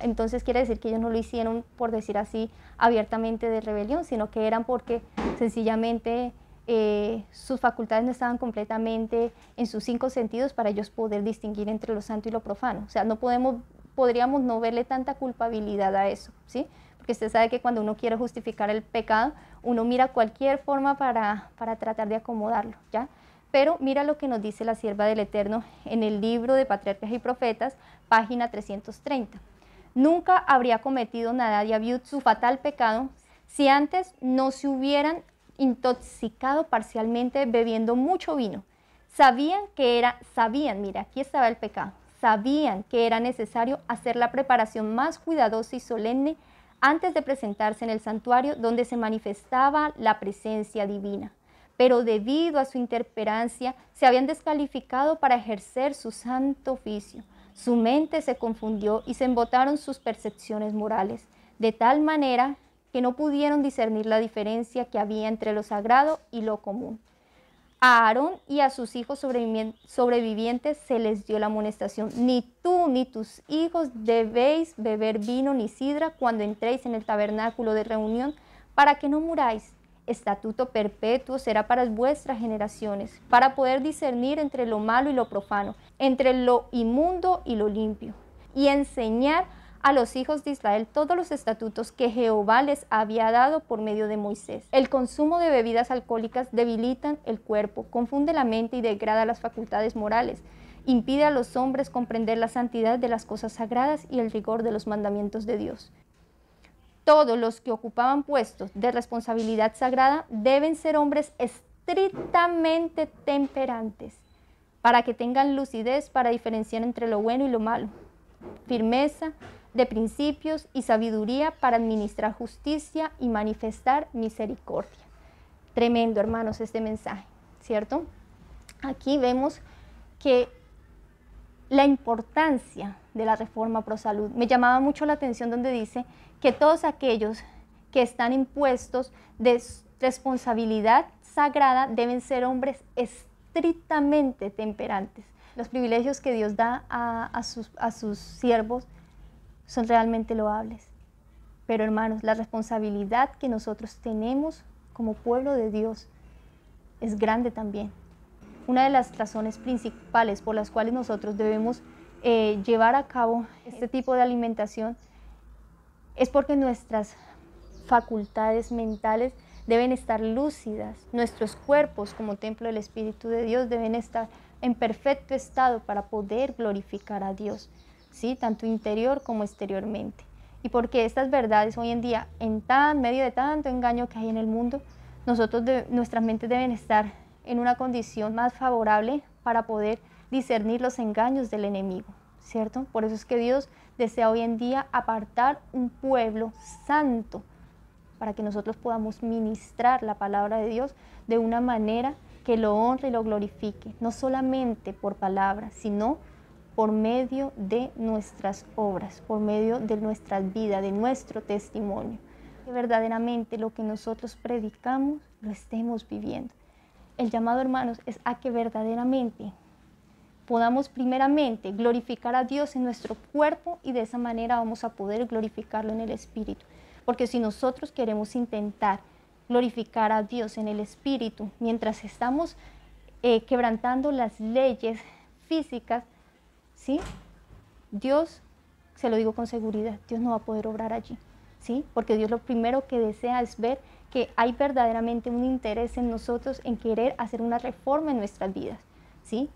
Speaker 2: entonces quiere decir que ellos no lo hicieron por decir así abiertamente de rebelión, sino que eran porque sencillamente eh, sus facultades no estaban completamente en sus cinco sentidos para ellos poder distinguir entre lo santo y lo profano. O sea, no podemos podríamos no verle tanta culpabilidad a eso, ¿sí? Porque usted sabe que cuando uno quiere justificar el pecado, uno mira cualquier forma para, para tratar de acomodarlo, ¿ya? Pero mira lo que nos dice la sierva del Eterno en el libro de Patriarcas y Profetas, página 330. Nunca habría cometido nada y Abiud su fatal pecado si antes no se hubieran intoxicado parcialmente bebiendo mucho vino. Sabían que era, sabían, mira, aquí estaba el pecado, sabían que era necesario hacer la preparación más cuidadosa y solemne antes de presentarse en el santuario donde se manifestaba la presencia divina. Pero debido a su interperancia se habían descalificado para ejercer su santo oficio. Su mente se confundió y se embotaron sus percepciones morales, de tal manera que no pudieron discernir la diferencia que había entre lo sagrado y lo común. A Aarón y a sus hijos sobrevivientes se les dio la amonestación. Ni tú ni tus hijos debéis beber vino ni sidra cuando entréis en el tabernáculo de reunión para que no muráis. Estatuto perpetuo será para vuestras generaciones, para poder discernir entre lo malo y lo profano, entre lo inmundo y lo limpio, y enseñar a los hijos de Israel todos los estatutos que Jehová les había dado por medio de Moisés. El consumo de bebidas alcohólicas debilitan el cuerpo, confunde la mente y degrada las facultades morales. Impide a los hombres comprender la santidad de las cosas sagradas y el rigor de los mandamientos de Dios. Todos los que ocupaban puestos de responsabilidad sagrada deben ser hombres estrictamente temperantes, para que tengan lucidez para diferenciar entre lo bueno y lo malo, firmeza, de principios y sabiduría para administrar justicia y manifestar misericordia. Tremendo, hermanos, este mensaje, ¿cierto? Aquí vemos que la importancia de la reforma pro salud. Me llamaba mucho la atención donde dice que todos aquellos que están impuestos de responsabilidad sagrada deben ser hombres estrictamente temperantes. Los privilegios que Dios da a, sus, a sus siervos son realmente loables. Pero hermanos, la responsabilidad que nosotros tenemos como pueblo de Dios es grande también. Una de las razones principales por las cuales nosotros debemos eh, llevar a cabo este tipo de alimentación es porque nuestras facultades mentales deben estar lúcidas, nuestros cuerpos como templo del Espíritu de Dios deben estar en perfecto estado para poder glorificar a Dios tanto interior como exteriormente. Y porque estas verdades hoy en día, en tan medio de tanto engaño que hay en el mundo, nosotros de, nuestras mentes deben estar en una condición más favorable para poder discernir los engaños del enemigo, ¿cierto? Por eso es que Dios desea hoy en día apartar un pueblo santo para que nosotros podamos ministrar la palabra de Dios de una manera que lo honre y lo glorifique, no solamente por palabra sino por medio de nuestras obras, por medio de nuestras vidas, de nuestro testimonio. Que verdaderamente lo que nosotros predicamos lo estemos viviendo. El llamado, hermanos, es a que verdaderamente podamos primeramente glorificar a Dios en nuestro cuerpo y de esa manera vamos a poder glorificarlo en el Espíritu. Porque si nosotros queremos intentar glorificar a Dios en el Espíritu mientras estamos eh, quebrantando las leyes físicas, ¿sí? Dios, se lo digo con seguridad, Dios no va a poder obrar allí, ¿sí? Porque Dios lo primero que desea es ver que hay verdaderamente un interés en nosotros en querer hacer una reforma en nuestras vidas, ¿sí?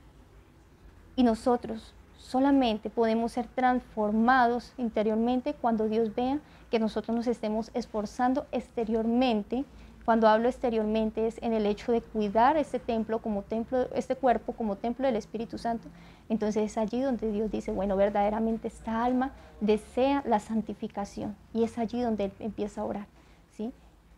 Speaker 2: Y nosotros solamente podemos ser transformados interiormente cuando Dios vea que nosotros nos estemos esforzando exteriormente cuando hablo exteriormente es en el hecho de cuidar este templo como templo, este cuerpo como templo del Espíritu Santo. Entonces es allí donde Dios dice, bueno, verdaderamente esta alma desea la santificación y es allí donde Él empieza a orar, ¿sí?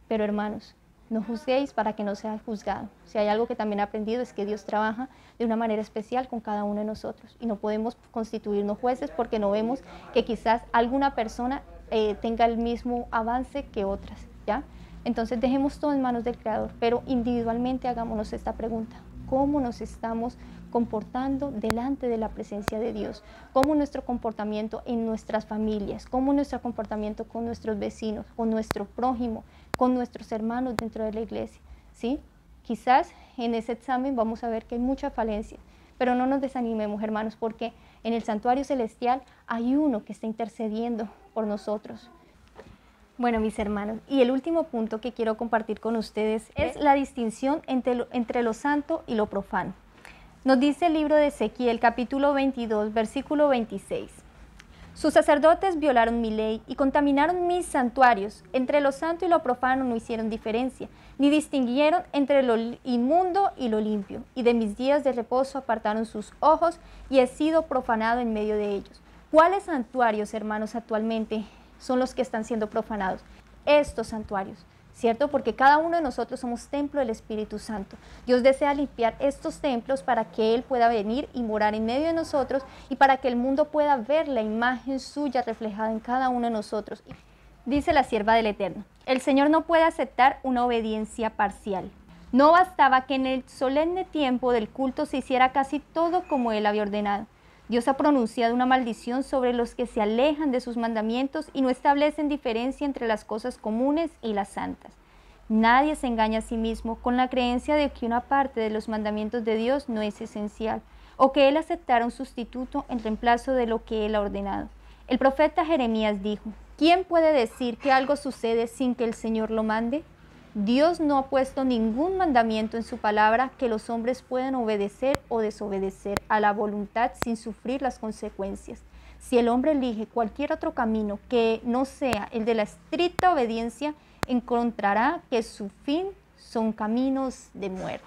Speaker 2: Pero hermanos, no juzguéis para que no sea juzgado. Si hay algo que también he aprendido es que Dios trabaja de una manera especial con cada uno de nosotros y no podemos constituirnos jueces porque no vemos que quizás alguna persona eh, tenga el mismo avance que otras, ¿ya? Entonces dejemos todo en manos del Creador, pero individualmente hagámonos esta pregunta. ¿Cómo nos estamos comportando delante de la presencia de Dios? ¿Cómo nuestro comportamiento en nuestras familias? ¿Cómo nuestro comportamiento con nuestros vecinos, con nuestro prójimo, con nuestros hermanos dentro de la iglesia? ¿Sí? Quizás en ese examen vamos a ver que hay mucha falencia, pero no nos desanimemos, hermanos, porque en el santuario celestial hay uno que está intercediendo por nosotros, bueno, mis hermanos, y el último punto que quiero compartir con ustedes es la distinción entre lo, entre lo santo y lo profano. Nos dice el libro de Ezequiel capítulo 22, versículo 26. Sus sacerdotes violaron mi ley y contaminaron mis santuarios. Entre lo santo y lo profano no hicieron diferencia, ni distinguieron entre lo inmundo y lo limpio. Y de mis días de reposo apartaron sus ojos y he sido profanado en medio de ellos. ¿Cuáles santuarios, hermanos, actualmente son los que están siendo profanados, estos santuarios. ¿Cierto? Porque cada uno de nosotros somos templo del Espíritu Santo. Dios desea limpiar estos templos para que Él pueda venir y morar en medio de nosotros y para que el mundo pueda ver la imagen suya reflejada en cada uno de nosotros. Dice la sierva del Eterno, el Señor no puede aceptar una obediencia parcial. No bastaba que en el solemne tiempo del culto se hiciera casi todo como Él había ordenado Dios ha pronunciado una maldición sobre los que se alejan de sus mandamientos y no establecen diferencia entre las cosas comunes y las santas. Nadie se engaña a sí mismo con la creencia de que una parte de los mandamientos de Dios no es esencial o que Él aceptará un sustituto en reemplazo de lo que Él ha ordenado. El profeta Jeremías dijo, ¿quién puede decir que algo sucede sin que el Señor lo mande? Dios no ha puesto ningún mandamiento en su palabra que los hombres puedan obedecer o desobedecer a la voluntad sin sufrir las consecuencias. Si el hombre elige cualquier otro camino que no sea el de la estricta obediencia, encontrará que su fin son caminos de muerte.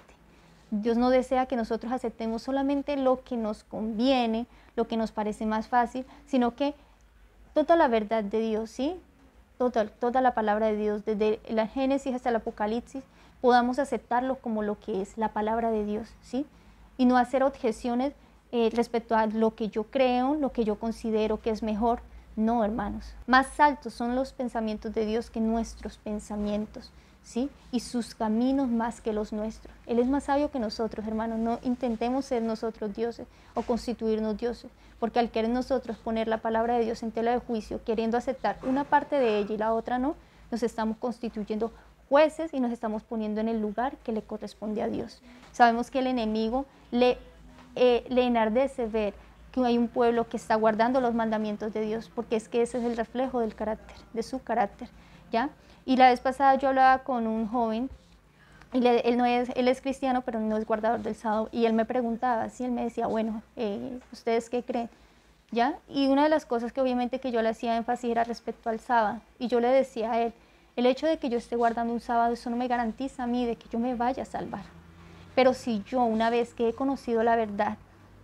Speaker 2: Dios no desea que nosotros aceptemos solamente lo que nos conviene, lo que nos parece más fácil, sino que toda la verdad de Dios, ¿sí? toda la palabra de Dios, desde la Génesis hasta el Apocalipsis, podamos aceptarlo como lo que es la palabra de Dios, ¿sí? Y no hacer objeciones eh, respecto a lo que yo creo, lo que yo considero que es mejor. No, hermanos, más altos son los pensamientos de Dios que nuestros pensamientos. ¿sí? Y sus caminos más que los nuestros. Él es más sabio que nosotros, hermanos. No intentemos ser nosotros dioses o constituirnos dioses, porque al querer nosotros poner la palabra de Dios en tela de juicio, queriendo aceptar una parte de ella y la otra no, nos estamos constituyendo jueces y nos estamos poniendo en el lugar que le corresponde a Dios. Sabemos que el enemigo le, eh, le enardece ver que hay un pueblo que está guardando los mandamientos de Dios, porque es que ese es el reflejo del carácter, de su carácter, ¿ya? Y la vez pasada yo hablaba con un joven, y él, no es, él es cristiano, pero no es guardador del sábado, y él me preguntaba, si él me decía, bueno, eh, ¿ustedes qué creen? ¿Ya? Y una de las cosas que obviamente que yo le hacía énfasis era respecto al sábado, y yo le decía a él, el hecho de que yo esté guardando un sábado, eso no me garantiza a mí de que yo me vaya a salvar. Pero si yo, una vez que he conocido la verdad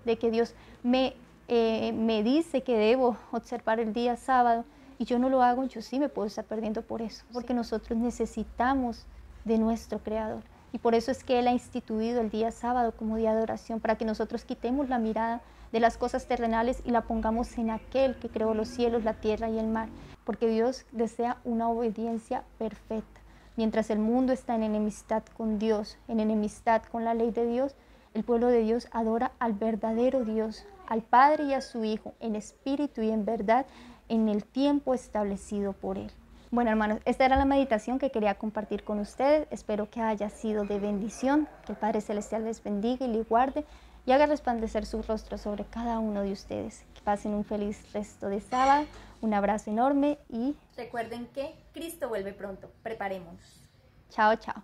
Speaker 2: de que Dios me, eh, me dice que debo observar el día sábado, y yo no lo hago, yo sí me puedo estar perdiendo por eso, porque nosotros necesitamos de nuestro Creador. Y por eso es que Él ha instituido el día sábado como día de oración, para que nosotros quitemos la mirada de las cosas terrenales y la pongamos en aquel que creó los cielos, la tierra y el mar, porque Dios desea una obediencia perfecta. Mientras el mundo está en enemistad con Dios, en enemistad con la ley de Dios, el pueblo de Dios adora al verdadero Dios, al Padre y a su Hijo, en espíritu y en verdad, en el tiempo establecido por Él. Bueno, hermanos, esta era la meditación que quería compartir con ustedes. Espero que haya sido de bendición, que el Padre Celestial les bendiga y les guarde y haga resplandecer su rostro sobre cada uno de ustedes. Que pasen un feliz resto de sábado, un abrazo enorme y recuerden que Cristo vuelve pronto. Preparemos. Chao, chao.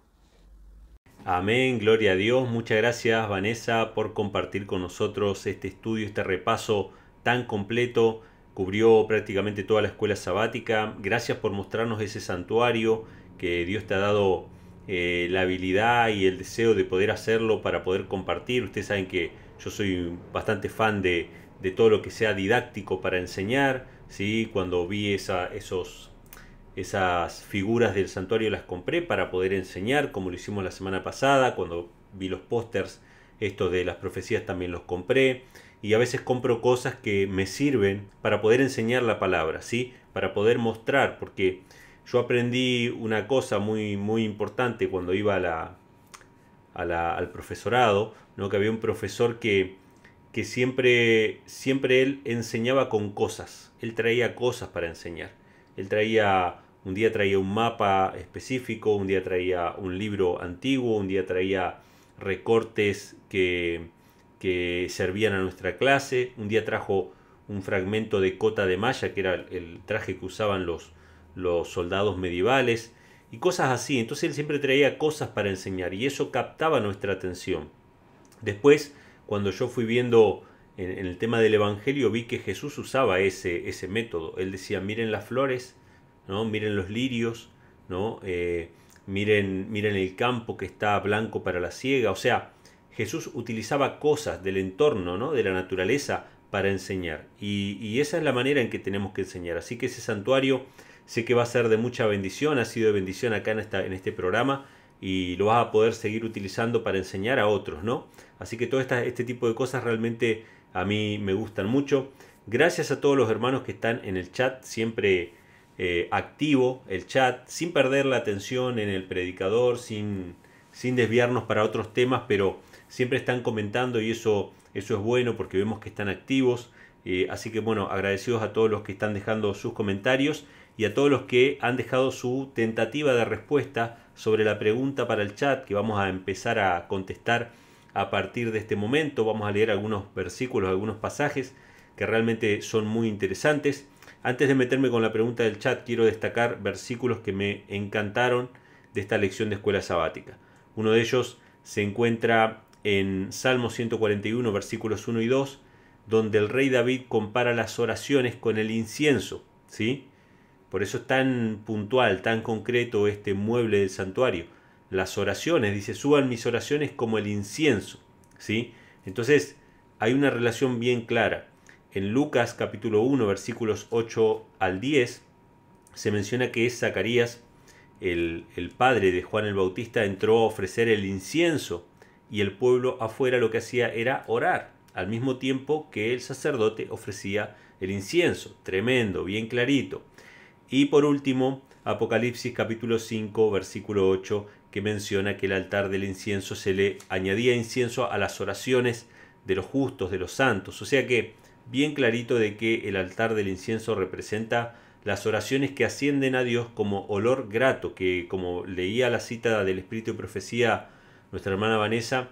Speaker 1: Amén, gloria a Dios. Muchas gracias Vanessa por compartir con nosotros este estudio, este repaso tan completo cubrió prácticamente toda la escuela sabática. Gracias por mostrarnos ese santuario que Dios te ha dado eh, la habilidad y el deseo de poder hacerlo para poder compartir. Ustedes saben que yo soy bastante fan de, todo lo que sea didáctico para enseñar. ¿sí? Cuando vi esas figuras del santuario las compré para poder enseñar, como lo hicimos la semana pasada. Cuando vi los pósters, estos de las profecías también los compré y a veces compro cosas que me sirven para poder enseñar la palabra, ¿sí? Para poder mostrar, porque yo aprendí una cosa muy, muy importante cuando iba la, al profesorado, ¿no? Que había un profesor que, que siempre, siempre él enseñaba con cosas, él traía cosas para enseñar, él traía un día traía un mapa específico, un día traía un libro antiguo, un día traía recortes que, que servían a nuestra clase. Un día trajo un fragmento de cota de malla, que era el traje que usaban los, soldados medievales, y cosas así. Entonces él siempre traía cosas para enseñar y eso captaba nuestra atención. Después, cuando yo fui viendo en, el tema del Evangelio, vi que Jesús usaba ese, ese método. Él decía, miren las flores, ¿no? miren los lirios, ¿no? Eh, miren, miren el campo que está blanco para la siega. O sea, Jesús utilizaba cosas del entorno, ¿no? de la naturaleza, para enseñar. Y, esa es la manera en que tenemos que enseñar. Así que ese santuario sé que va a ser de mucha bendición, ha sido de bendición acá en, esta, en este programa y lo vas a poder seguir utilizando para enseñar a otros, ¿no? Así que todo este tipo de cosas realmente a mí me gustan mucho. Gracias a todos los hermanos que están en el chat, siempre eh, activo el chat, sin perder la atención en el predicador, sin, sin desviarnos para otros temas, pero siempre están comentando y eso, eso es bueno porque vemos que están activos. Eh, así que bueno, agradecidos a todos los que están dejando sus comentarios y a todos los que han dejado su tentativa de respuesta sobre la pregunta para el chat que vamos a empezar a contestar a partir de este momento. Vamos a leer algunos versículos, algunos pasajes que realmente son muy interesantes. Antes de meterme con la pregunta del chat, quiero destacar versículos que me encantaron de esta lección de escuela sabática. Uno de ellos se encuentra en Salmo 141, versículos 1 y 2, donde el rey David compara las oraciones con el incienso, ¿sí? Por eso es tan puntual, tan concreto este mueble del santuario. Las oraciones, dice, suban mis oraciones como el incienso, ¿sí? Entonces, hay una relación bien clara. En Lucas capítulo 1, versículos 8 al 10, se menciona que es Zacarías, el, el padre de Juan el Bautista, entró a ofrecer el incienso y el pueblo afuera lo que hacía era orar, al mismo tiempo que el sacerdote ofrecía el incienso, tremendo, bien clarito. Y por último, Apocalipsis capítulo 5, versículo 8, que menciona que el altar del incienso se le añadía incienso a las oraciones de los justos, de los santos. O sea que bien clarito de que el altar del incienso representa las oraciones que ascienden a Dios como olor grato, que como leía la cita del Espíritu y Profecía nuestra hermana Vanessa,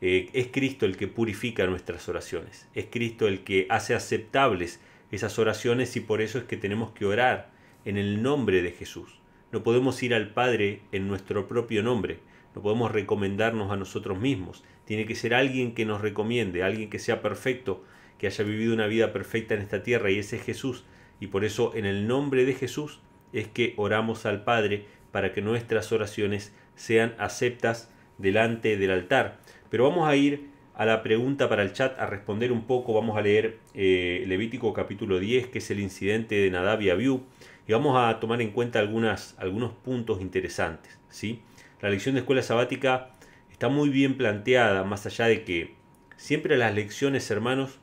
Speaker 1: eh, es Cristo el que purifica nuestras oraciones, es Cristo el que hace aceptables esas oraciones y por eso es que tenemos que orar en el nombre de Jesús. No podemos ir al Padre en nuestro propio nombre, no podemos recomendarnos a nosotros mismos, tiene que ser alguien que nos recomiende, alguien que sea perfecto, que haya vivido una vida perfecta en esta tierra y ese es Jesús. Y por eso en el nombre de Jesús es que oramos al Padre para que nuestras oraciones sean aceptas delante del altar. Pero vamos a ir a la pregunta para el chat, a responder un poco. Vamos a leer eh, Levítico capítulo 10, que es el incidente de Nadab y Abiú, y vamos a tomar en cuenta algunas, algunos puntos interesantes. ¿sí? La lección de escuela sabática está muy bien planteada, más allá de que siempre las lecciones, hermanos,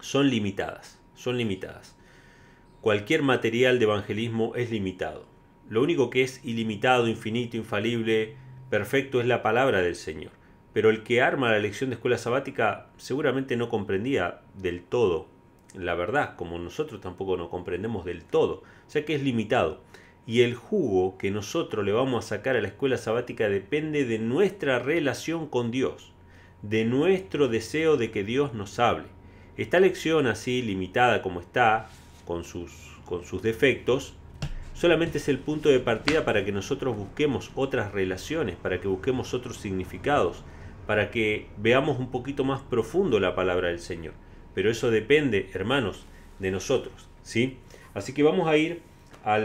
Speaker 1: son limitadas. Son limitadas. Cualquier material de evangelismo es limitado. Lo único que es ilimitado, infinito, infalible, Perfecto es la palabra del Señor, pero el que arma la lección de escuela sabática seguramente no comprendía del todo la verdad, como nosotros tampoco nos comprendemos del todo, o sea que es limitado. Y el jugo que nosotros le vamos a sacar a la escuela sabática depende de nuestra relación con Dios, de nuestro deseo de que Dios nos hable. Esta lección así limitada como está, con sus, con sus defectos, solamente es el punto de partida para que nosotros busquemos otras relaciones, para que busquemos otros significados, para que veamos un poquito más profundo la palabra del Señor. Pero eso depende, hermanos, de nosotros, ¿sí? Así que vamos a ir a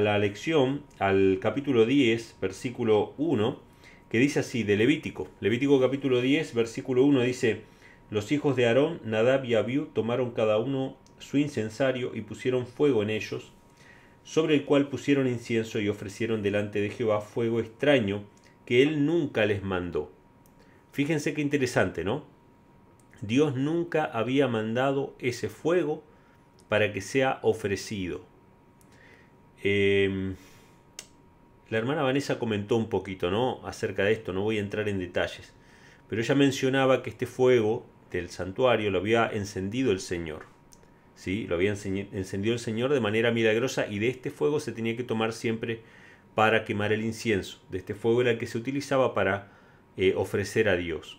Speaker 1: la lección, al capítulo 10, versículo 1, que dice así, de Levítico. Levítico capítulo 10, versículo 1 dice, los hijos de Aarón, Nadab y Abiú tomaron cada uno su incensario y pusieron fuego en ellos sobre el cual pusieron incienso y ofrecieron delante de Jehová fuego extraño que él nunca les mandó. Fíjense qué interesante, ¿no? Dios nunca había mandado ese fuego para que sea ofrecido. Em, la hermana Vanessa comentó un poquito, ¿no? Acerca de esto, no voy a entrar en detalles, pero ella mencionaba que este fuego del santuario lo había encendido el Señor. Lo había encendido el Señor de manera milagrosa y de este fuego se tenía que tomar siempre para quemar el incienso. De este fuego era el que se utilizaba para eh, ofrecer a Dios.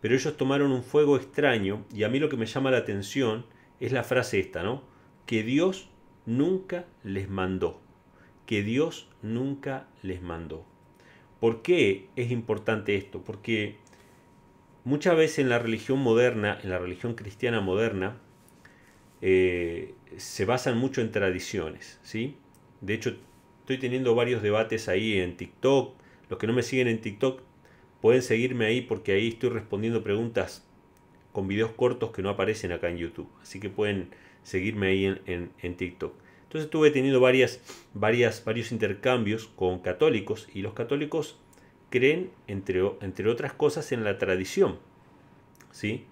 Speaker 1: Pero ellos tomaron un fuego extraño y a mí lo que me llama la atención es la frase esta, ¿no? Que Dios nunca les mandó. Que Dios nunca les mandó. ¿Por qué es importante esto? Porque muchas veces en la religión moderna, en la religión cristiana moderna, eh, se basan mucho en tradiciones, ¿sí? De hecho, estoy teniendo varios debates ahí en TikTok. Los que no me siguen en TikTok pueden seguirme ahí porque ahí estoy respondiendo preguntas con videos cortos que no aparecen acá en YouTube. Así que pueden seguirme ahí en, TikTok. Entonces estuve teniendo varias, varias, varios intercambios con católicos y los católicos creen, entre, entre otras cosas, en la tradición. ¿sí?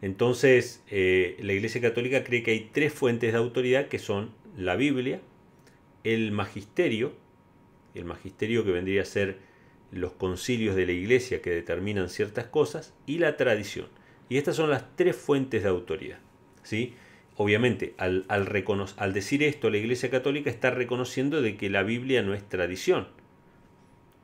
Speaker 1: Entonces, eh, la Iglesia Católica cree que hay tres fuentes de autoridad que son la Biblia, el magisterio, el magisterio que vendría a ser los concilios de la Iglesia que determinan ciertas cosas, y la tradición. Y estas son las tres fuentes de autoridad. ¿sí? Obviamente, al, al decir esto, la Iglesia Católica está reconociendo de que la Biblia no es tradición,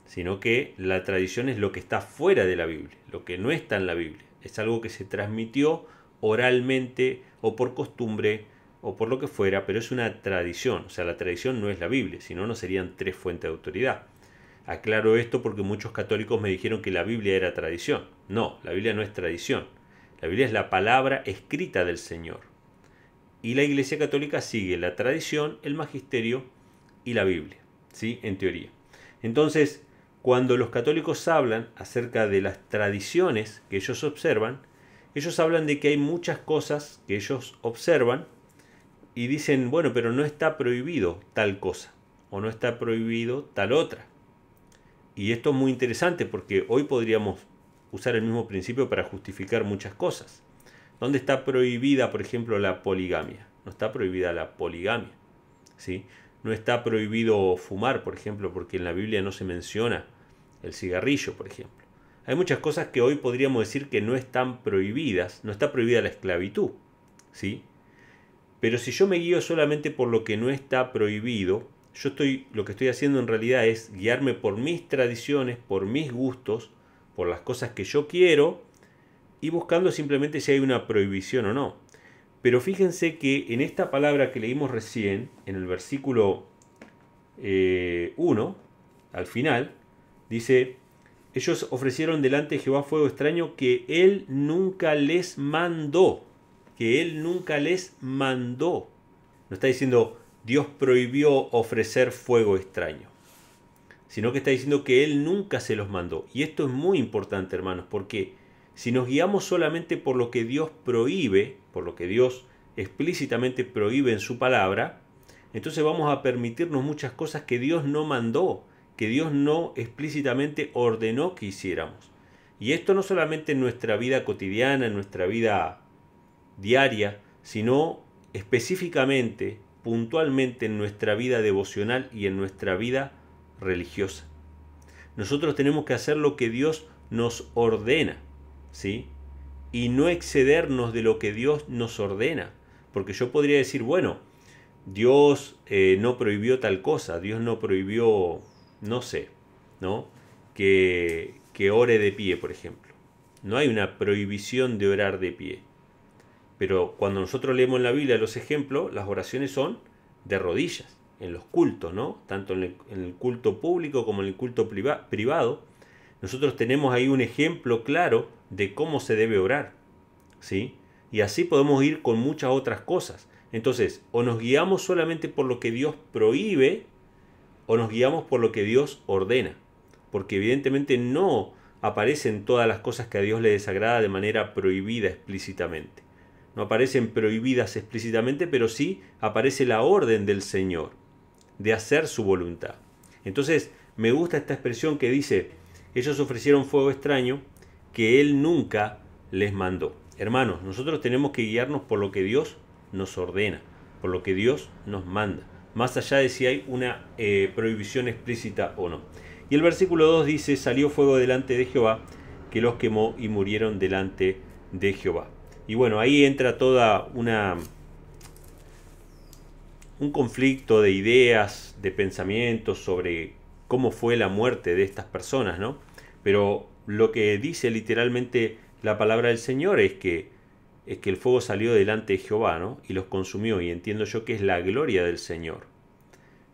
Speaker 1: sino que la tradición es lo que está fuera de la Biblia, lo que no está en la Biblia es algo que se transmitió oralmente o por costumbre o por lo que fuera, pero es una tradición, o sea, la tradición no es la Biblia, si no, no serían tres fuentes de autoridad. Aclaro esto porque muchos católicos me dijeron que la Biblia era tradición. No, la Biblia no es tradición. La Biblia es la palabra escrita del Señor. Y la Iglesia Católica sigue la tradición, el magisterio y la Biblia, ¿sí? En teoría. Entonces, cuando los católicos hablan acerca de las tradiciones que ellos observan, ellos hablan de que hay muchas cosas que ellos observan y dicen, bueno, pero no está prohibido tal cosa o no está prohibido tal otra. Y esto es muy interesante porque hoy podríamos usar el mismo principio para justificar muchas cosas. ¿Dónde está prohibida, por ejemplo, la poligamia? No está prohibida la poligamia. ¿sí? No está prohibido fumar, por ejemplo, porque en la Biblia no se menciona el cigarrillo, por ejemplo. Hay muchas cosas que hoy podríamos decir que no están prohibidas, no está prohibida la esclavitud, ¿sí? Pero si yo me guío solamente por lo que no está prohibido, yo estoy lo que estoy haciendo en realidad es guiarme por mis tradiciones, por mis gustos, por las cosas que yo quiero y buscando simplemente si hay una prohibición o no. Pero fíjense que en esta palabra que leímos recién, en el versículo 1, eh, al final, Dice, ellos ofrecieron delante de Jehová fuego extraño que él nunca les mandó. Que él nunca les mandó. No está diciendo, Dios prohibió ofrecer fuego extraño. Sino que está diciendo que él nunca se los mandó. Y esto es muy importante, hermanos, porque si nos guiamos solamente por lo que Dios prohíbe, por lo que Dios explícitamente prohíbe en su palabra, entonces vamos a permitirnos muchas cosas que Dios no mandó que Dios no explícitamente ordenó que hiciéramos. Y esto no solamente en nuestra vida cotidiana, en nuestra vida diaria, sino específicamente, puntualmente en nuestra vida devocional y en nuestra vida religiosa. Nosotros tenemos que hacer lo que Dios nos ordena, ¿sí? Y no excedernos de lo que Dios nos ordena. Porque yo podría decir, bueno, Dios eh, no prohibió tal cosa, Dios no prohibió no sé, ¿no? Que, que ore de pie, por ejemplo. No hay una prohibición de orar de pie. Pero cuando nosotros leemos en la Biblia los ejemplos, las oraciones son de rodillas, en los cultos, ¿no? Tanto en el, culto público como en el culto privado. Nosotros tenemos ahí un ejemplo claro de cómo se debe orar, ¿sí? Y así podemos ir con muchas otras cosas. Entonces, o nos guiamos solamente por lo que Dios prohíbe, o nos guiamos por lo que Dios ordena, porque evidentemente no aparecen todas las cosas que a Dios le desagrada de manera prohibida explícitamente. No aparecen prohibidas explícitamente, pero sí aparece la orden del Señor de hacer su voluntad. Entonces, me gusta esta expresión que dice, ellos ofrecieron fuego extraño que Él nunca les mandó. Hermanos, nosotros tenemos que guiarnos por lo que Dios nos ordena, por lo que Dios nos manda más allá de si hay una eh, prohibición explícita o no. Y el versículo 2 dice, salió fuego delante de Jehová, que los quemó y murieron delante de Jehová. Y bueno, ahí entra toda una un conflicto de ideas, de pensamientos sobre cómo fue la muerte de estas personas, ¿no? Pero lo que dice literalmente la palabra del Señor es que es que el fuego salió delante de Jehová, Y los consumió, y entiendo yo que es la gloria del Señor,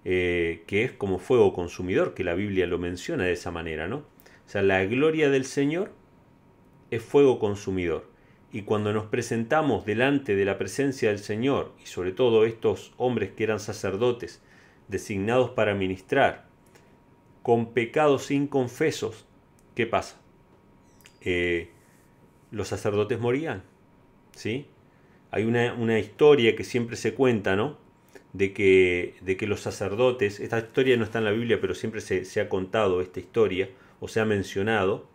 Speaker 1: eh, que es como fuego consumidor, que la Biblia lo menciona de esa manera, ¿no? O sea, la gloria del Señor es fuego consumidor. Y cuando nos presentamos delante de la presencia del Señor, y sobre todo estos hombres que eran sacerdotes, designados para ministrar, con pecados inconfesos, ¿qué pasa? Eh, los sacerdotes morían ¿sí? Hay una, historia que siempre se cuenta, ¿no? De que, de que los sacerdotes, esta historia no está en la Biblia, pero siempre se, ha contado esta historia, o se ha mencionado,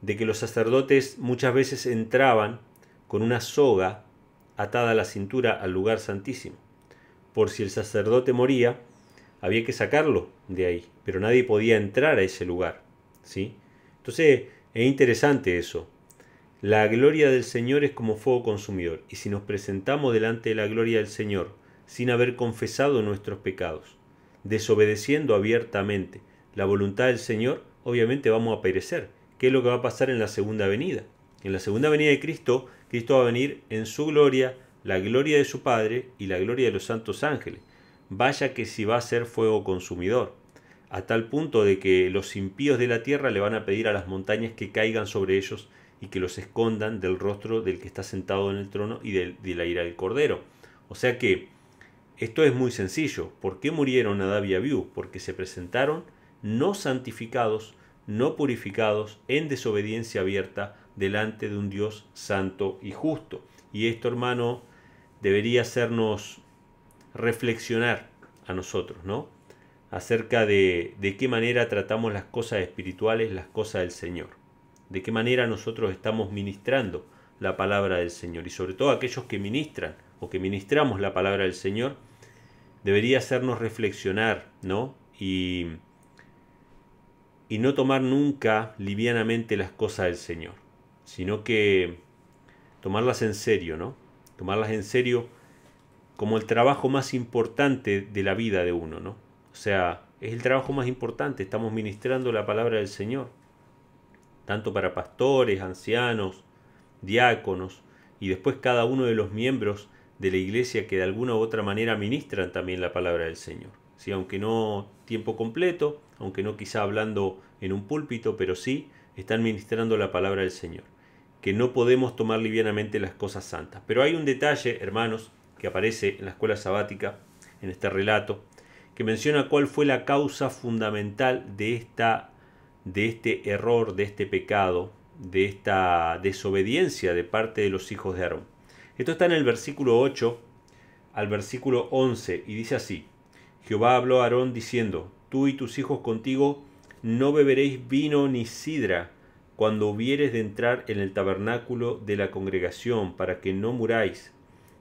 Speaker 1: de que los sacerdotes muchas veces entraban con una soga atada a la cintura al lugar santísimo. Por si el sacerdote moría, había que sacarlo de ahí, pero nadie podía entrar a ese lugar, ¿sí? Entonces, es interesante eso, la gloria del Señor es como fuego consumidor, y si nos presentamos delante de la gloria del Señor sin haber confesado nuestros pecados, desobedeciendo abiertamente la voluntad del Señor, obviamente vamos a perecer. ¿Qué es lo que va a pasar en la segunda venida? En la segunda venida de Cristo, Cristo va a venir en su gloria, la gloria de su Padre y la gloria de los santos ángeles. Vaya que si va a ser fuego consumidor, a tal punto de que los impíos de la tierra le van a pedir a las montañas que caigan sobre ellos y que los escondan del rostro del que está sentado en el trono y de, la ira del cordero. O sea que esto es muy sencillo. ¿Por qué murieron Nadab y Abiú? Porque se presentaron no santificados, no purificados, en desobediencia abierta delante de un Dios santo y justo. Y esto, hermano, debería hacernos reflexionar a nosotros, ¿no? Acerca de, de qué manera tratamos las cosas espirituales, las cosas del Señor de qué manera nosotros estamos ministrando la palabra del Señor. Y sobre todo aquellos que ministran o que ministramos la palabra del Señor, debería hacernos reflexionar, ¿no? Y, y no tomar nunca livianamente las cosas del Señor, sino que tomarlas en serio, ¿no? Tomarlas en serio como el trabajo más importante de la vida de uno, ¿no? O sea, es el trabajo más importante, estamos ministrando la palabra del Señor tanto para pastores, ancianos, diáconos y después cada uno de los miembros de la iglesia que de alguna u otra manera ministran también la palabra del Señor. Aunque no tiempo completo, aunque no quizá hablando en un púlpito, pero sí están ministrando la palabra del Señor. Que no podemos tomar livianamente las cosas santas. Pero hay un detalle, hermanos, que aparece en la escuela sabática, en este relato, que menciona cuál fue la causa fundamental de esta de este error, de este pecado, de esta desobediencia de parte de los hijos de Aarón. Esto está en el versículo 8 al versículo 11 y dice así, Jehová habló a Aarón diciendo, tú y tus hijos contigo no beberéis vino ni sidra cuando hubieres de entrar en el tabernáculo de la congregación para que no muráis.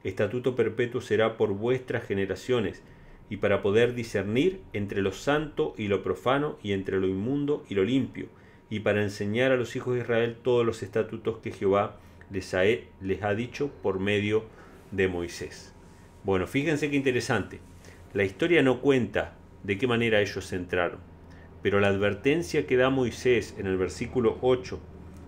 Speaker 1: Estatuto perpetuo será por vuestras generaciones y para poder discernir entre lo santo y lo profano y entre lo inmundo y lo limpio, y para enseñar a los hijos de Israel todos los estatutos que Jehová les ha, dicho por medio de Moisés. Bueno, fíjense qué interesante. La historia no cuenta de qué manera ellos entraron, pero la advertencia que da Moisés en el versículo 8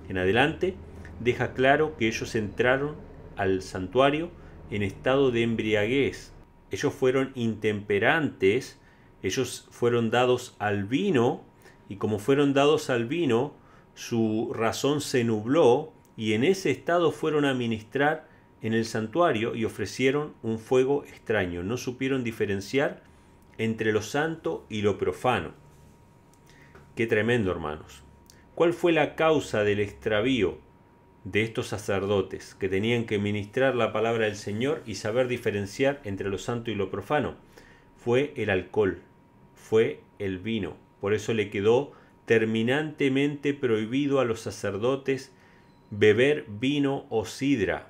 Speaker 1: en adelante deja claro que ellos entraron al santuario en estado de embriaguez, ellos fueron intemperantes, ellos fueron dados al vino, y como fueron dados al vino, su razón se nubló, y en ese estado fueron a ministrar en el santuario y ofrecieron un fuego extraño. No supieron diferenciar entre lo santo y lo profano. Qué tremendo, hermanos. ¿Cuál fue la causa del extravío de estos sacerdotes, que tenían que ministrar la palabra del Señor y saber diferenciar entre lo santo y lo profano, fue el alcohol, fue el vino. Por eso le quedó terminantemente prohibido a los sacerdotes beber vino o sidra.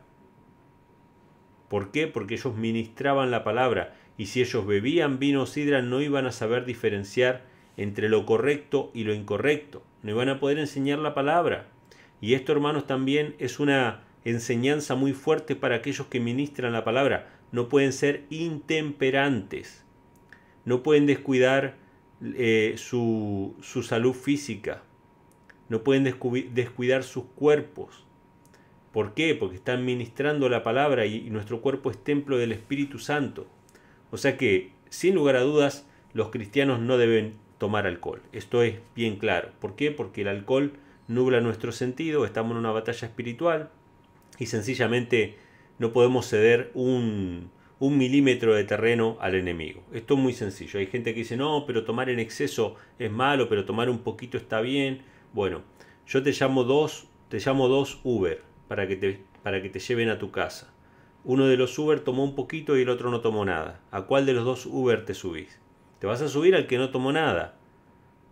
Speaker 1: ¿Por qué? Porque ellos ministraban la palabra y si ellos bebían vino o sidra no iban a saber diferenciar entre lo correcto y lo incorrecto, no iban a poder enseñar la palabra. Y esto, hermanos, también es una enseñanza muy fuerte para aquellos que ministran la palabra. No pueden ser intemperantes, no pueden descuidar eh, su, salud física, no pueden descuidar sus cuerpos. ¿Por qué? Porque están ministrando la palabra y, y nuestro cuerpo es templo del Espíritu Santo. O sea que, sin lugar a dudas, los cristianos no deben tomar alcohol. Esto es bien claro. ¿Por qué? Porque el alcohol nubla nuestro sentido, estamos en una batalla espiritual y sencillamente no podemos ceder un, un milímetro de terreno al enemigo. Esto es muy sencillo. Hay gente que dice, no, pero tomar en exceso es malo, pero tomar un poquito está bien. Bueno, yo te llamo dos, te llamo dos Uber para que te, para que te lleven a tu casa. Uno de los Uber tomó un poquito y el otro no tomó nada. ¿A cuál de los dos Uber te subís? Te vas a subir al que no tomó nada.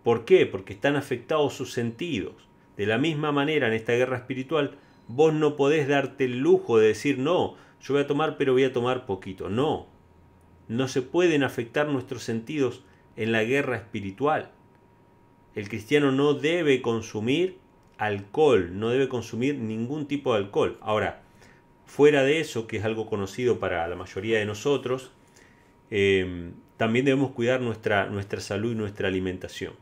Speaker 1: ¿Por qué? Porque están afectados sus sentidos. De la misma manera, en esta guerra espiritual, vos no podés darte el lujo de decir, no, yo voy a tomar, pero voy a tomar poquito. No, no se pueden afectar nuestros sentidos en la guerra espiritual. El cristiano no debe consumir alcohol, no debe consumir ningún tipo de alcohol. Ahora, fuera de eso, que es algo conocido para la mayoría de nosotros, eh, también debemos cuidar nuestra, nuestra salud y nuestra alimentación.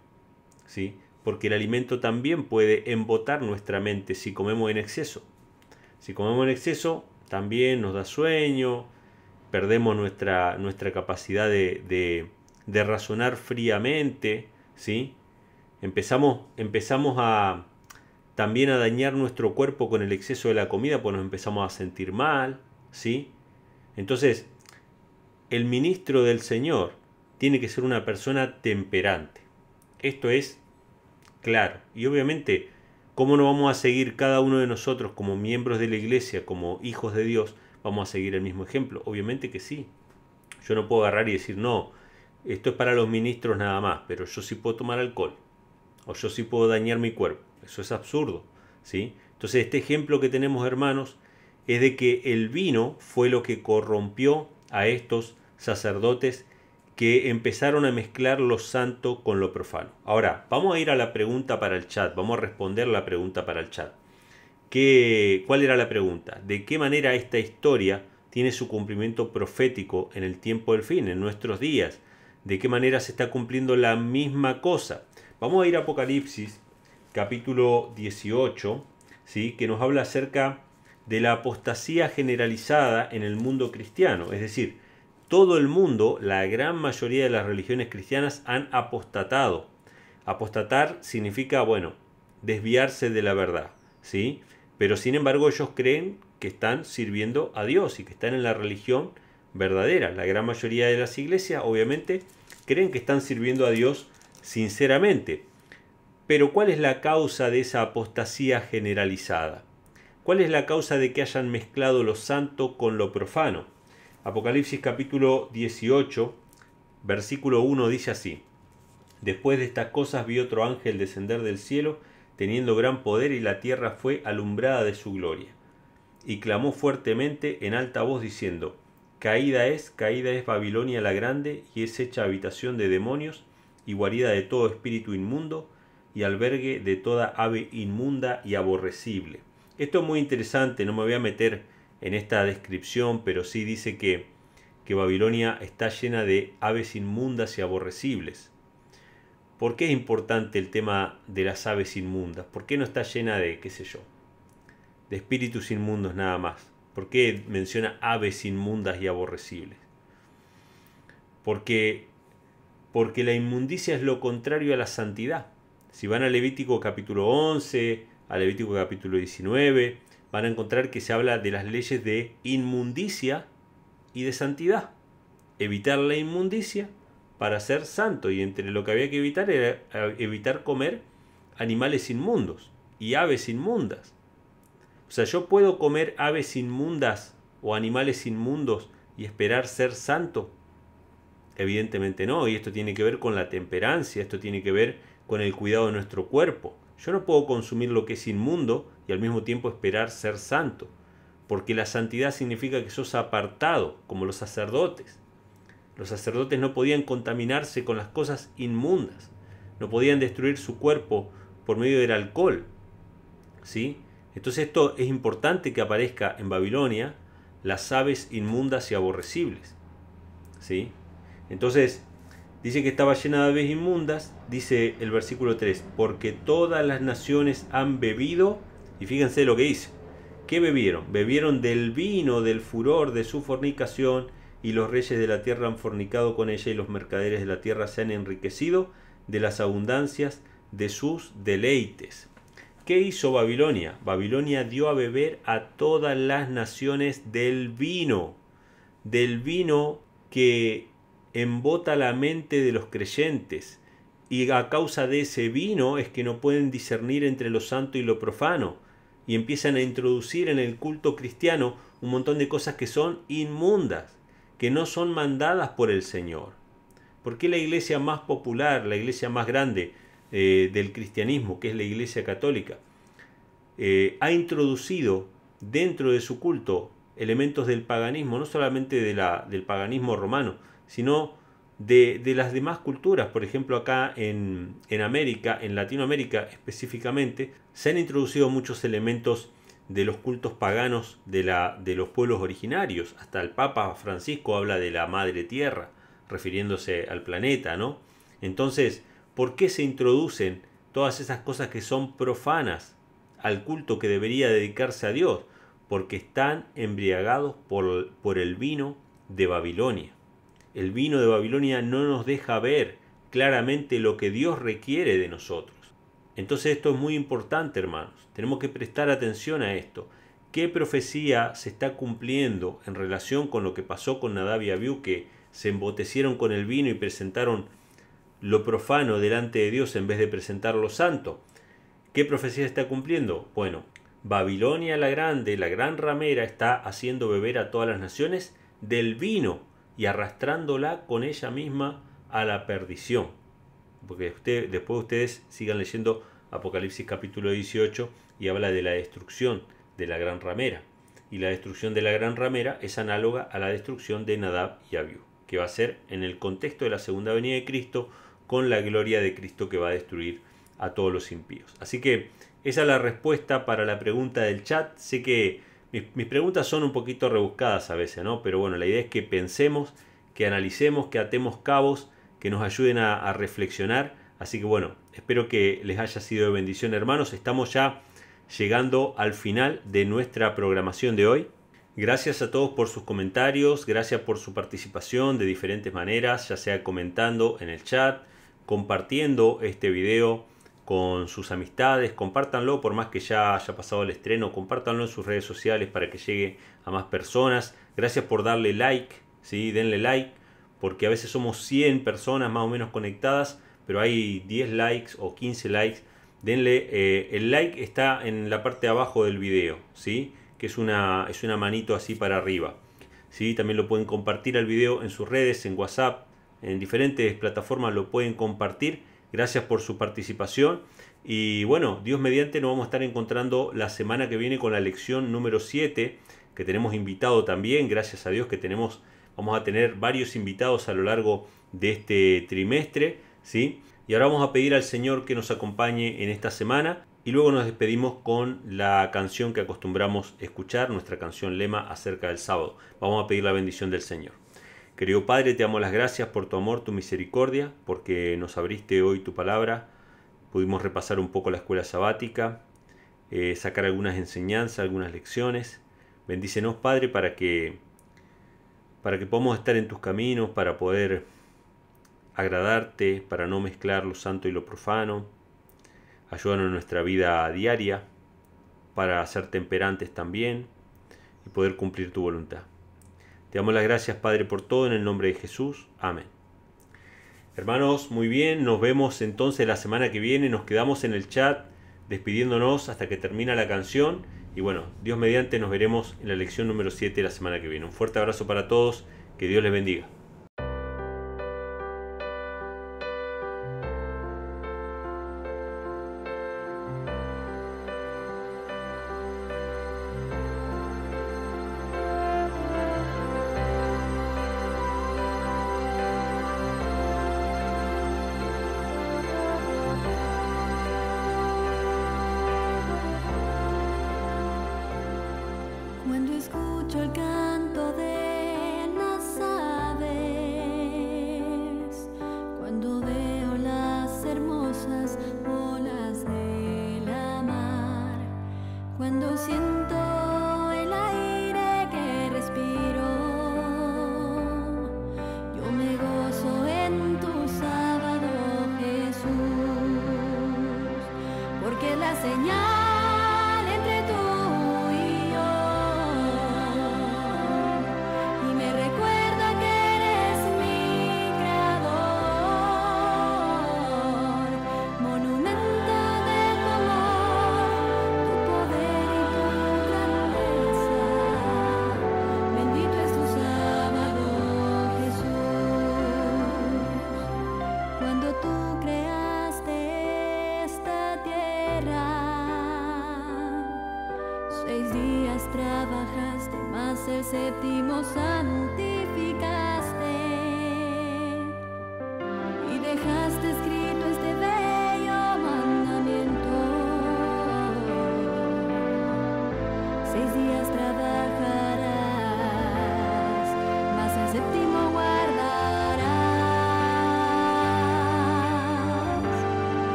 Speaker 1: ¿sí? porque el alimento también puede embotar nuestra mente si comemos en exceso. Si comemos en exceso, también nos da sueño, perdemos nuestra, nuestra capacidad de, razonar fríamente, ¿sí? Empezamos, empezamos a también a dañar nuestro cuerpo con el exceso de la comida, pues nos empezamos a sentir mal, ¿sí? Entonces, el ministro del Señor tiene que ser una persona temperante. Esto es Claro, y obviamente, ¿cómo no vamos a seguir cada uno de nosotros como miembros de la iglesia, como hijos de Dios? ¿Vamos a seguir el mismo ejemplo? Obviamente que sí. Yo no puedo agarrar y decir, no, esto es para los ministros nada más, pero yo sí puedo tomar alcohol, o yo sí puedo dañar mi cuerpo. Eso es absurdo, ¿sí? Entonces, este ejemplo que tenemos, hermanos, es de que el vino fue lo que corrompió a estos sacerdotes que empezaron a mezclar lo santo con lo profano. Ahora, vamos a ir a la pregunta para el chat, vamos a responder la pregunta para el chat. ¿Qué, ¿Cuál era la pregunta? ¿De qué manera esta historia tiene su cumplimiento profético en el tiempo del fin, en nuestros días? ¿De qué manera se está cumpliendo la misma cosa? Vamos a ir a Apocalipsis, capítulo 18, ¿sí? que nos habla acerca de la apostasía generalizada en el mundo cristiano, es decir, todo el mundo, la gran mayoría de las religiones cristianas han apostatado. Apostatar significa, bueno, desviarse de la verdad, ¿sí? Pero sin embargo ellos creen que están sirviendo a Dios y que están en la religión verdadera. La gran mayoría de las iglesias, obviamente, creen que están sirviendo a Dios sinceramente. Pero ¿cuál es la causa de esa apostasía generalizada? ¿Cuál es la causa de que hayan mezclado lo santo con lo profano? Apocalipsis capítulo 18, versículo 1 dice así, Después de estas cosas vi otro ángel descender del cielo, teniendo gran poder, y la tierra fue alumbrada de su gloria. Y clamó fuertemente en alta voz diciendo, Caída es, caída es Babilonia la grande, y es hecha habitación de demonios, y guarida de todo espíritu inmundo, y albergue de toda ave inmunda y aborrecible. Esto es muy interesante, no me voy a meter en esta descripción, pero sí dice que, que Babilonia está llena de aves inmundas y aborrecibles. ¿Por qué es importante el tema de las aves inmundas? ¿Por qué no está llena de, qué sé yo, de espíritus inmundos nada más? ¿Por qué menciona aves inmundas y aborrecibles? Porque, porque la inmundicia es lo contrario a la santidad. Si van a Levítico capítulo 11, a Levítico capítulo 19, van a encontrar que se habla de las leyes de inmundicia y de santidad. Evitar la inmundicia para ser santo y entre lo que había que evitar era eh, evitar comer animales inmundos y aves inmundas. O sea, yo puedo comer aves inmundas o animales inmundos y esperar ser santo. Evidentemente no, y esto tiene que ver con la temperancia, esto tiene que ver con el cuidado de nuestro cuerpo. Yo no puedo consumir lo que es inmundo y al mismo tiempo esperar ser santo, porque la santidad significa que sos apartado, como los sacerdotes. Los sacerdotes no podían contaminarse con las cosas inmundas, no podían destruir su cuerpo por medio del alcohol. ¿Sí? Entonces esto es importante que aparezca en Babilonia las aves inmundas y aborrecibles. ¿Sí? Entonces, dice que estaba llena de aves inmundas, dice el versículo 3, porque todas las naciones han bebido y fíjense lo que dice. ¿Qué bebieron? Bebieron del vino, del furor, de su fornicación, y los reyes de la tierra han fornicado con ella, y los mercaderes de la tierra se han enriquecido de las abundancias de sus deleites. ¿Qué hizo Babilonia? Babilonia dio a beber a todas las naciones del vino, del vino que embota la mente de los creyentes, y a causa de ese vino es que no pueden discernir entre lo santo y lo profano y empiezan a introducir en el culto cristiano un montón de cosas que son inmundas, que no son mandadas por el Señor. porque la iglesia más popular, la iglesia más grande eh, del cristianismo, que es la iglesia católica, eh, ha introducido dentro de su culto elementos del paganismo, no solamente de la, del paganismo romano, sino de, las demás culturas. Por ejemplo, acá en, en América, en Latinoamérica específicamente, se han introducido muchos elementos de los cultos paganos de, la, de los pueblos originarios. Hasta el Papa Francisco habla de la Madre Tierra, refiriéndose al planeta, ¿no? Entonces, ¿por qué se introducen todas esas cosas que son profanas al culto que debería dedicarse a Dios? Porque están embriagados por, por el vino de Babilonia. El vino de Babilonia no nos deja ver claramente lo que Dios requiere de nosotros. Entonces esto es muy importante, hermanos. Tenemos que prestar atención a esto. ¿Qué profecía se está cumpliendo en relación con lo que pasó con Nadab y Abiú, que se embotecieron con el vino y presentaron lo profano delante de Dios en vez de presentar lo santo? ¿Qué profecía se está cumpliendo? Bueno, Babilonia la Grande, la gran ramera, está haciendo beber a todas las naciones del vino y arrastrándola con ella misma a la perdición. Porque después ustedes sigan leyendo Apocalipsis capítulo 18 y habla de la destrucción de la gran ramera. Y la destrucción de la gran ramera es análoga a la destrucción de Nadab y Abiú, que va a ser en el contexto de la segunda venida de Cristo con la gloria de Cristo que va a destruir a todos los impíos. Así que esa es la respuesta para la pregunta del chat. Sé que mis, preguntas son un poquito rebuscadas a veces, ¿no? Pero bueno, la idea es que pensemos, que analicemos, que atemos cabos, que nos ayuden a, a reflexionar. Así que bueno, espero que les haya sido de bendición, hermanos. Estamos ya llegando al final de nuestra programación de hoy. Gracias a todos por sus comentarios, gracias por su participación de diferentes maneras, ya sea comentando en el chat, compartiendo este video con sus amistades, compártanlo, por más que ya haya pasado el estreno, compártanlo en sus redes sociales para que llegue a más personas. Gracias por darle like, ¿sí? denle like, porque a veces somos 100 personas más o menos conectadas, pero hay 10 likes o 15 likes. Denle, eh, el like está en la parte de abajo del video, ¿sí? que es una, es una manito así para arriba. ¿sí? También lo pueden compartir al video en sus redes, en WhatsApp, en diferentes plataformas lo pueden compartir Gracias por su participación. Y bueno, Dios mediante nos vamos a estar encontrando la semana que viene con la lección número 7, que tenemos invitado también, gracias a Dios que tenemos, vamos a tener varios invitados a lo largo de este trimestre, ¿sí? Y ahora vamos a pedir al Señor que nos acompañe en esta semana y luego nos despedimos con la canción que acostumbramos escuchar, nuestra canción lema acerca del sábado. Vamos a pedir la bendición del Señor. Querido Padre, te damos las gracias por tu amor, tu misericordia, porque nos abriste hoy tu palabra. Pudimos repasar un poco la escuela sabática, eh, sacar algunas enseñanzas, algunas lecciones. Bendícenos, Padre, para que, para que podamos estar en tus caminos, para poder agradarte, para no mezclar lo santo y lo profano. Ayúdanos en nuestra vida diaria para ser temperantes también y poder cumplir tu voluntad. Te damos las gracias, Padre, por todo, en el nombre de Jesús. Amén. Hermanos, muy bien, nos vemos entonces la semana que viene, nos quedamos en el chat despidiéndonos hasta que termina la canción y bueno, Dios mediante nos veremos en la lección número 7 de la semana que viene. Un fuerte abrazo para todos, que Dios les bendiga.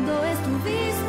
Speaker 3: cuando estuviste.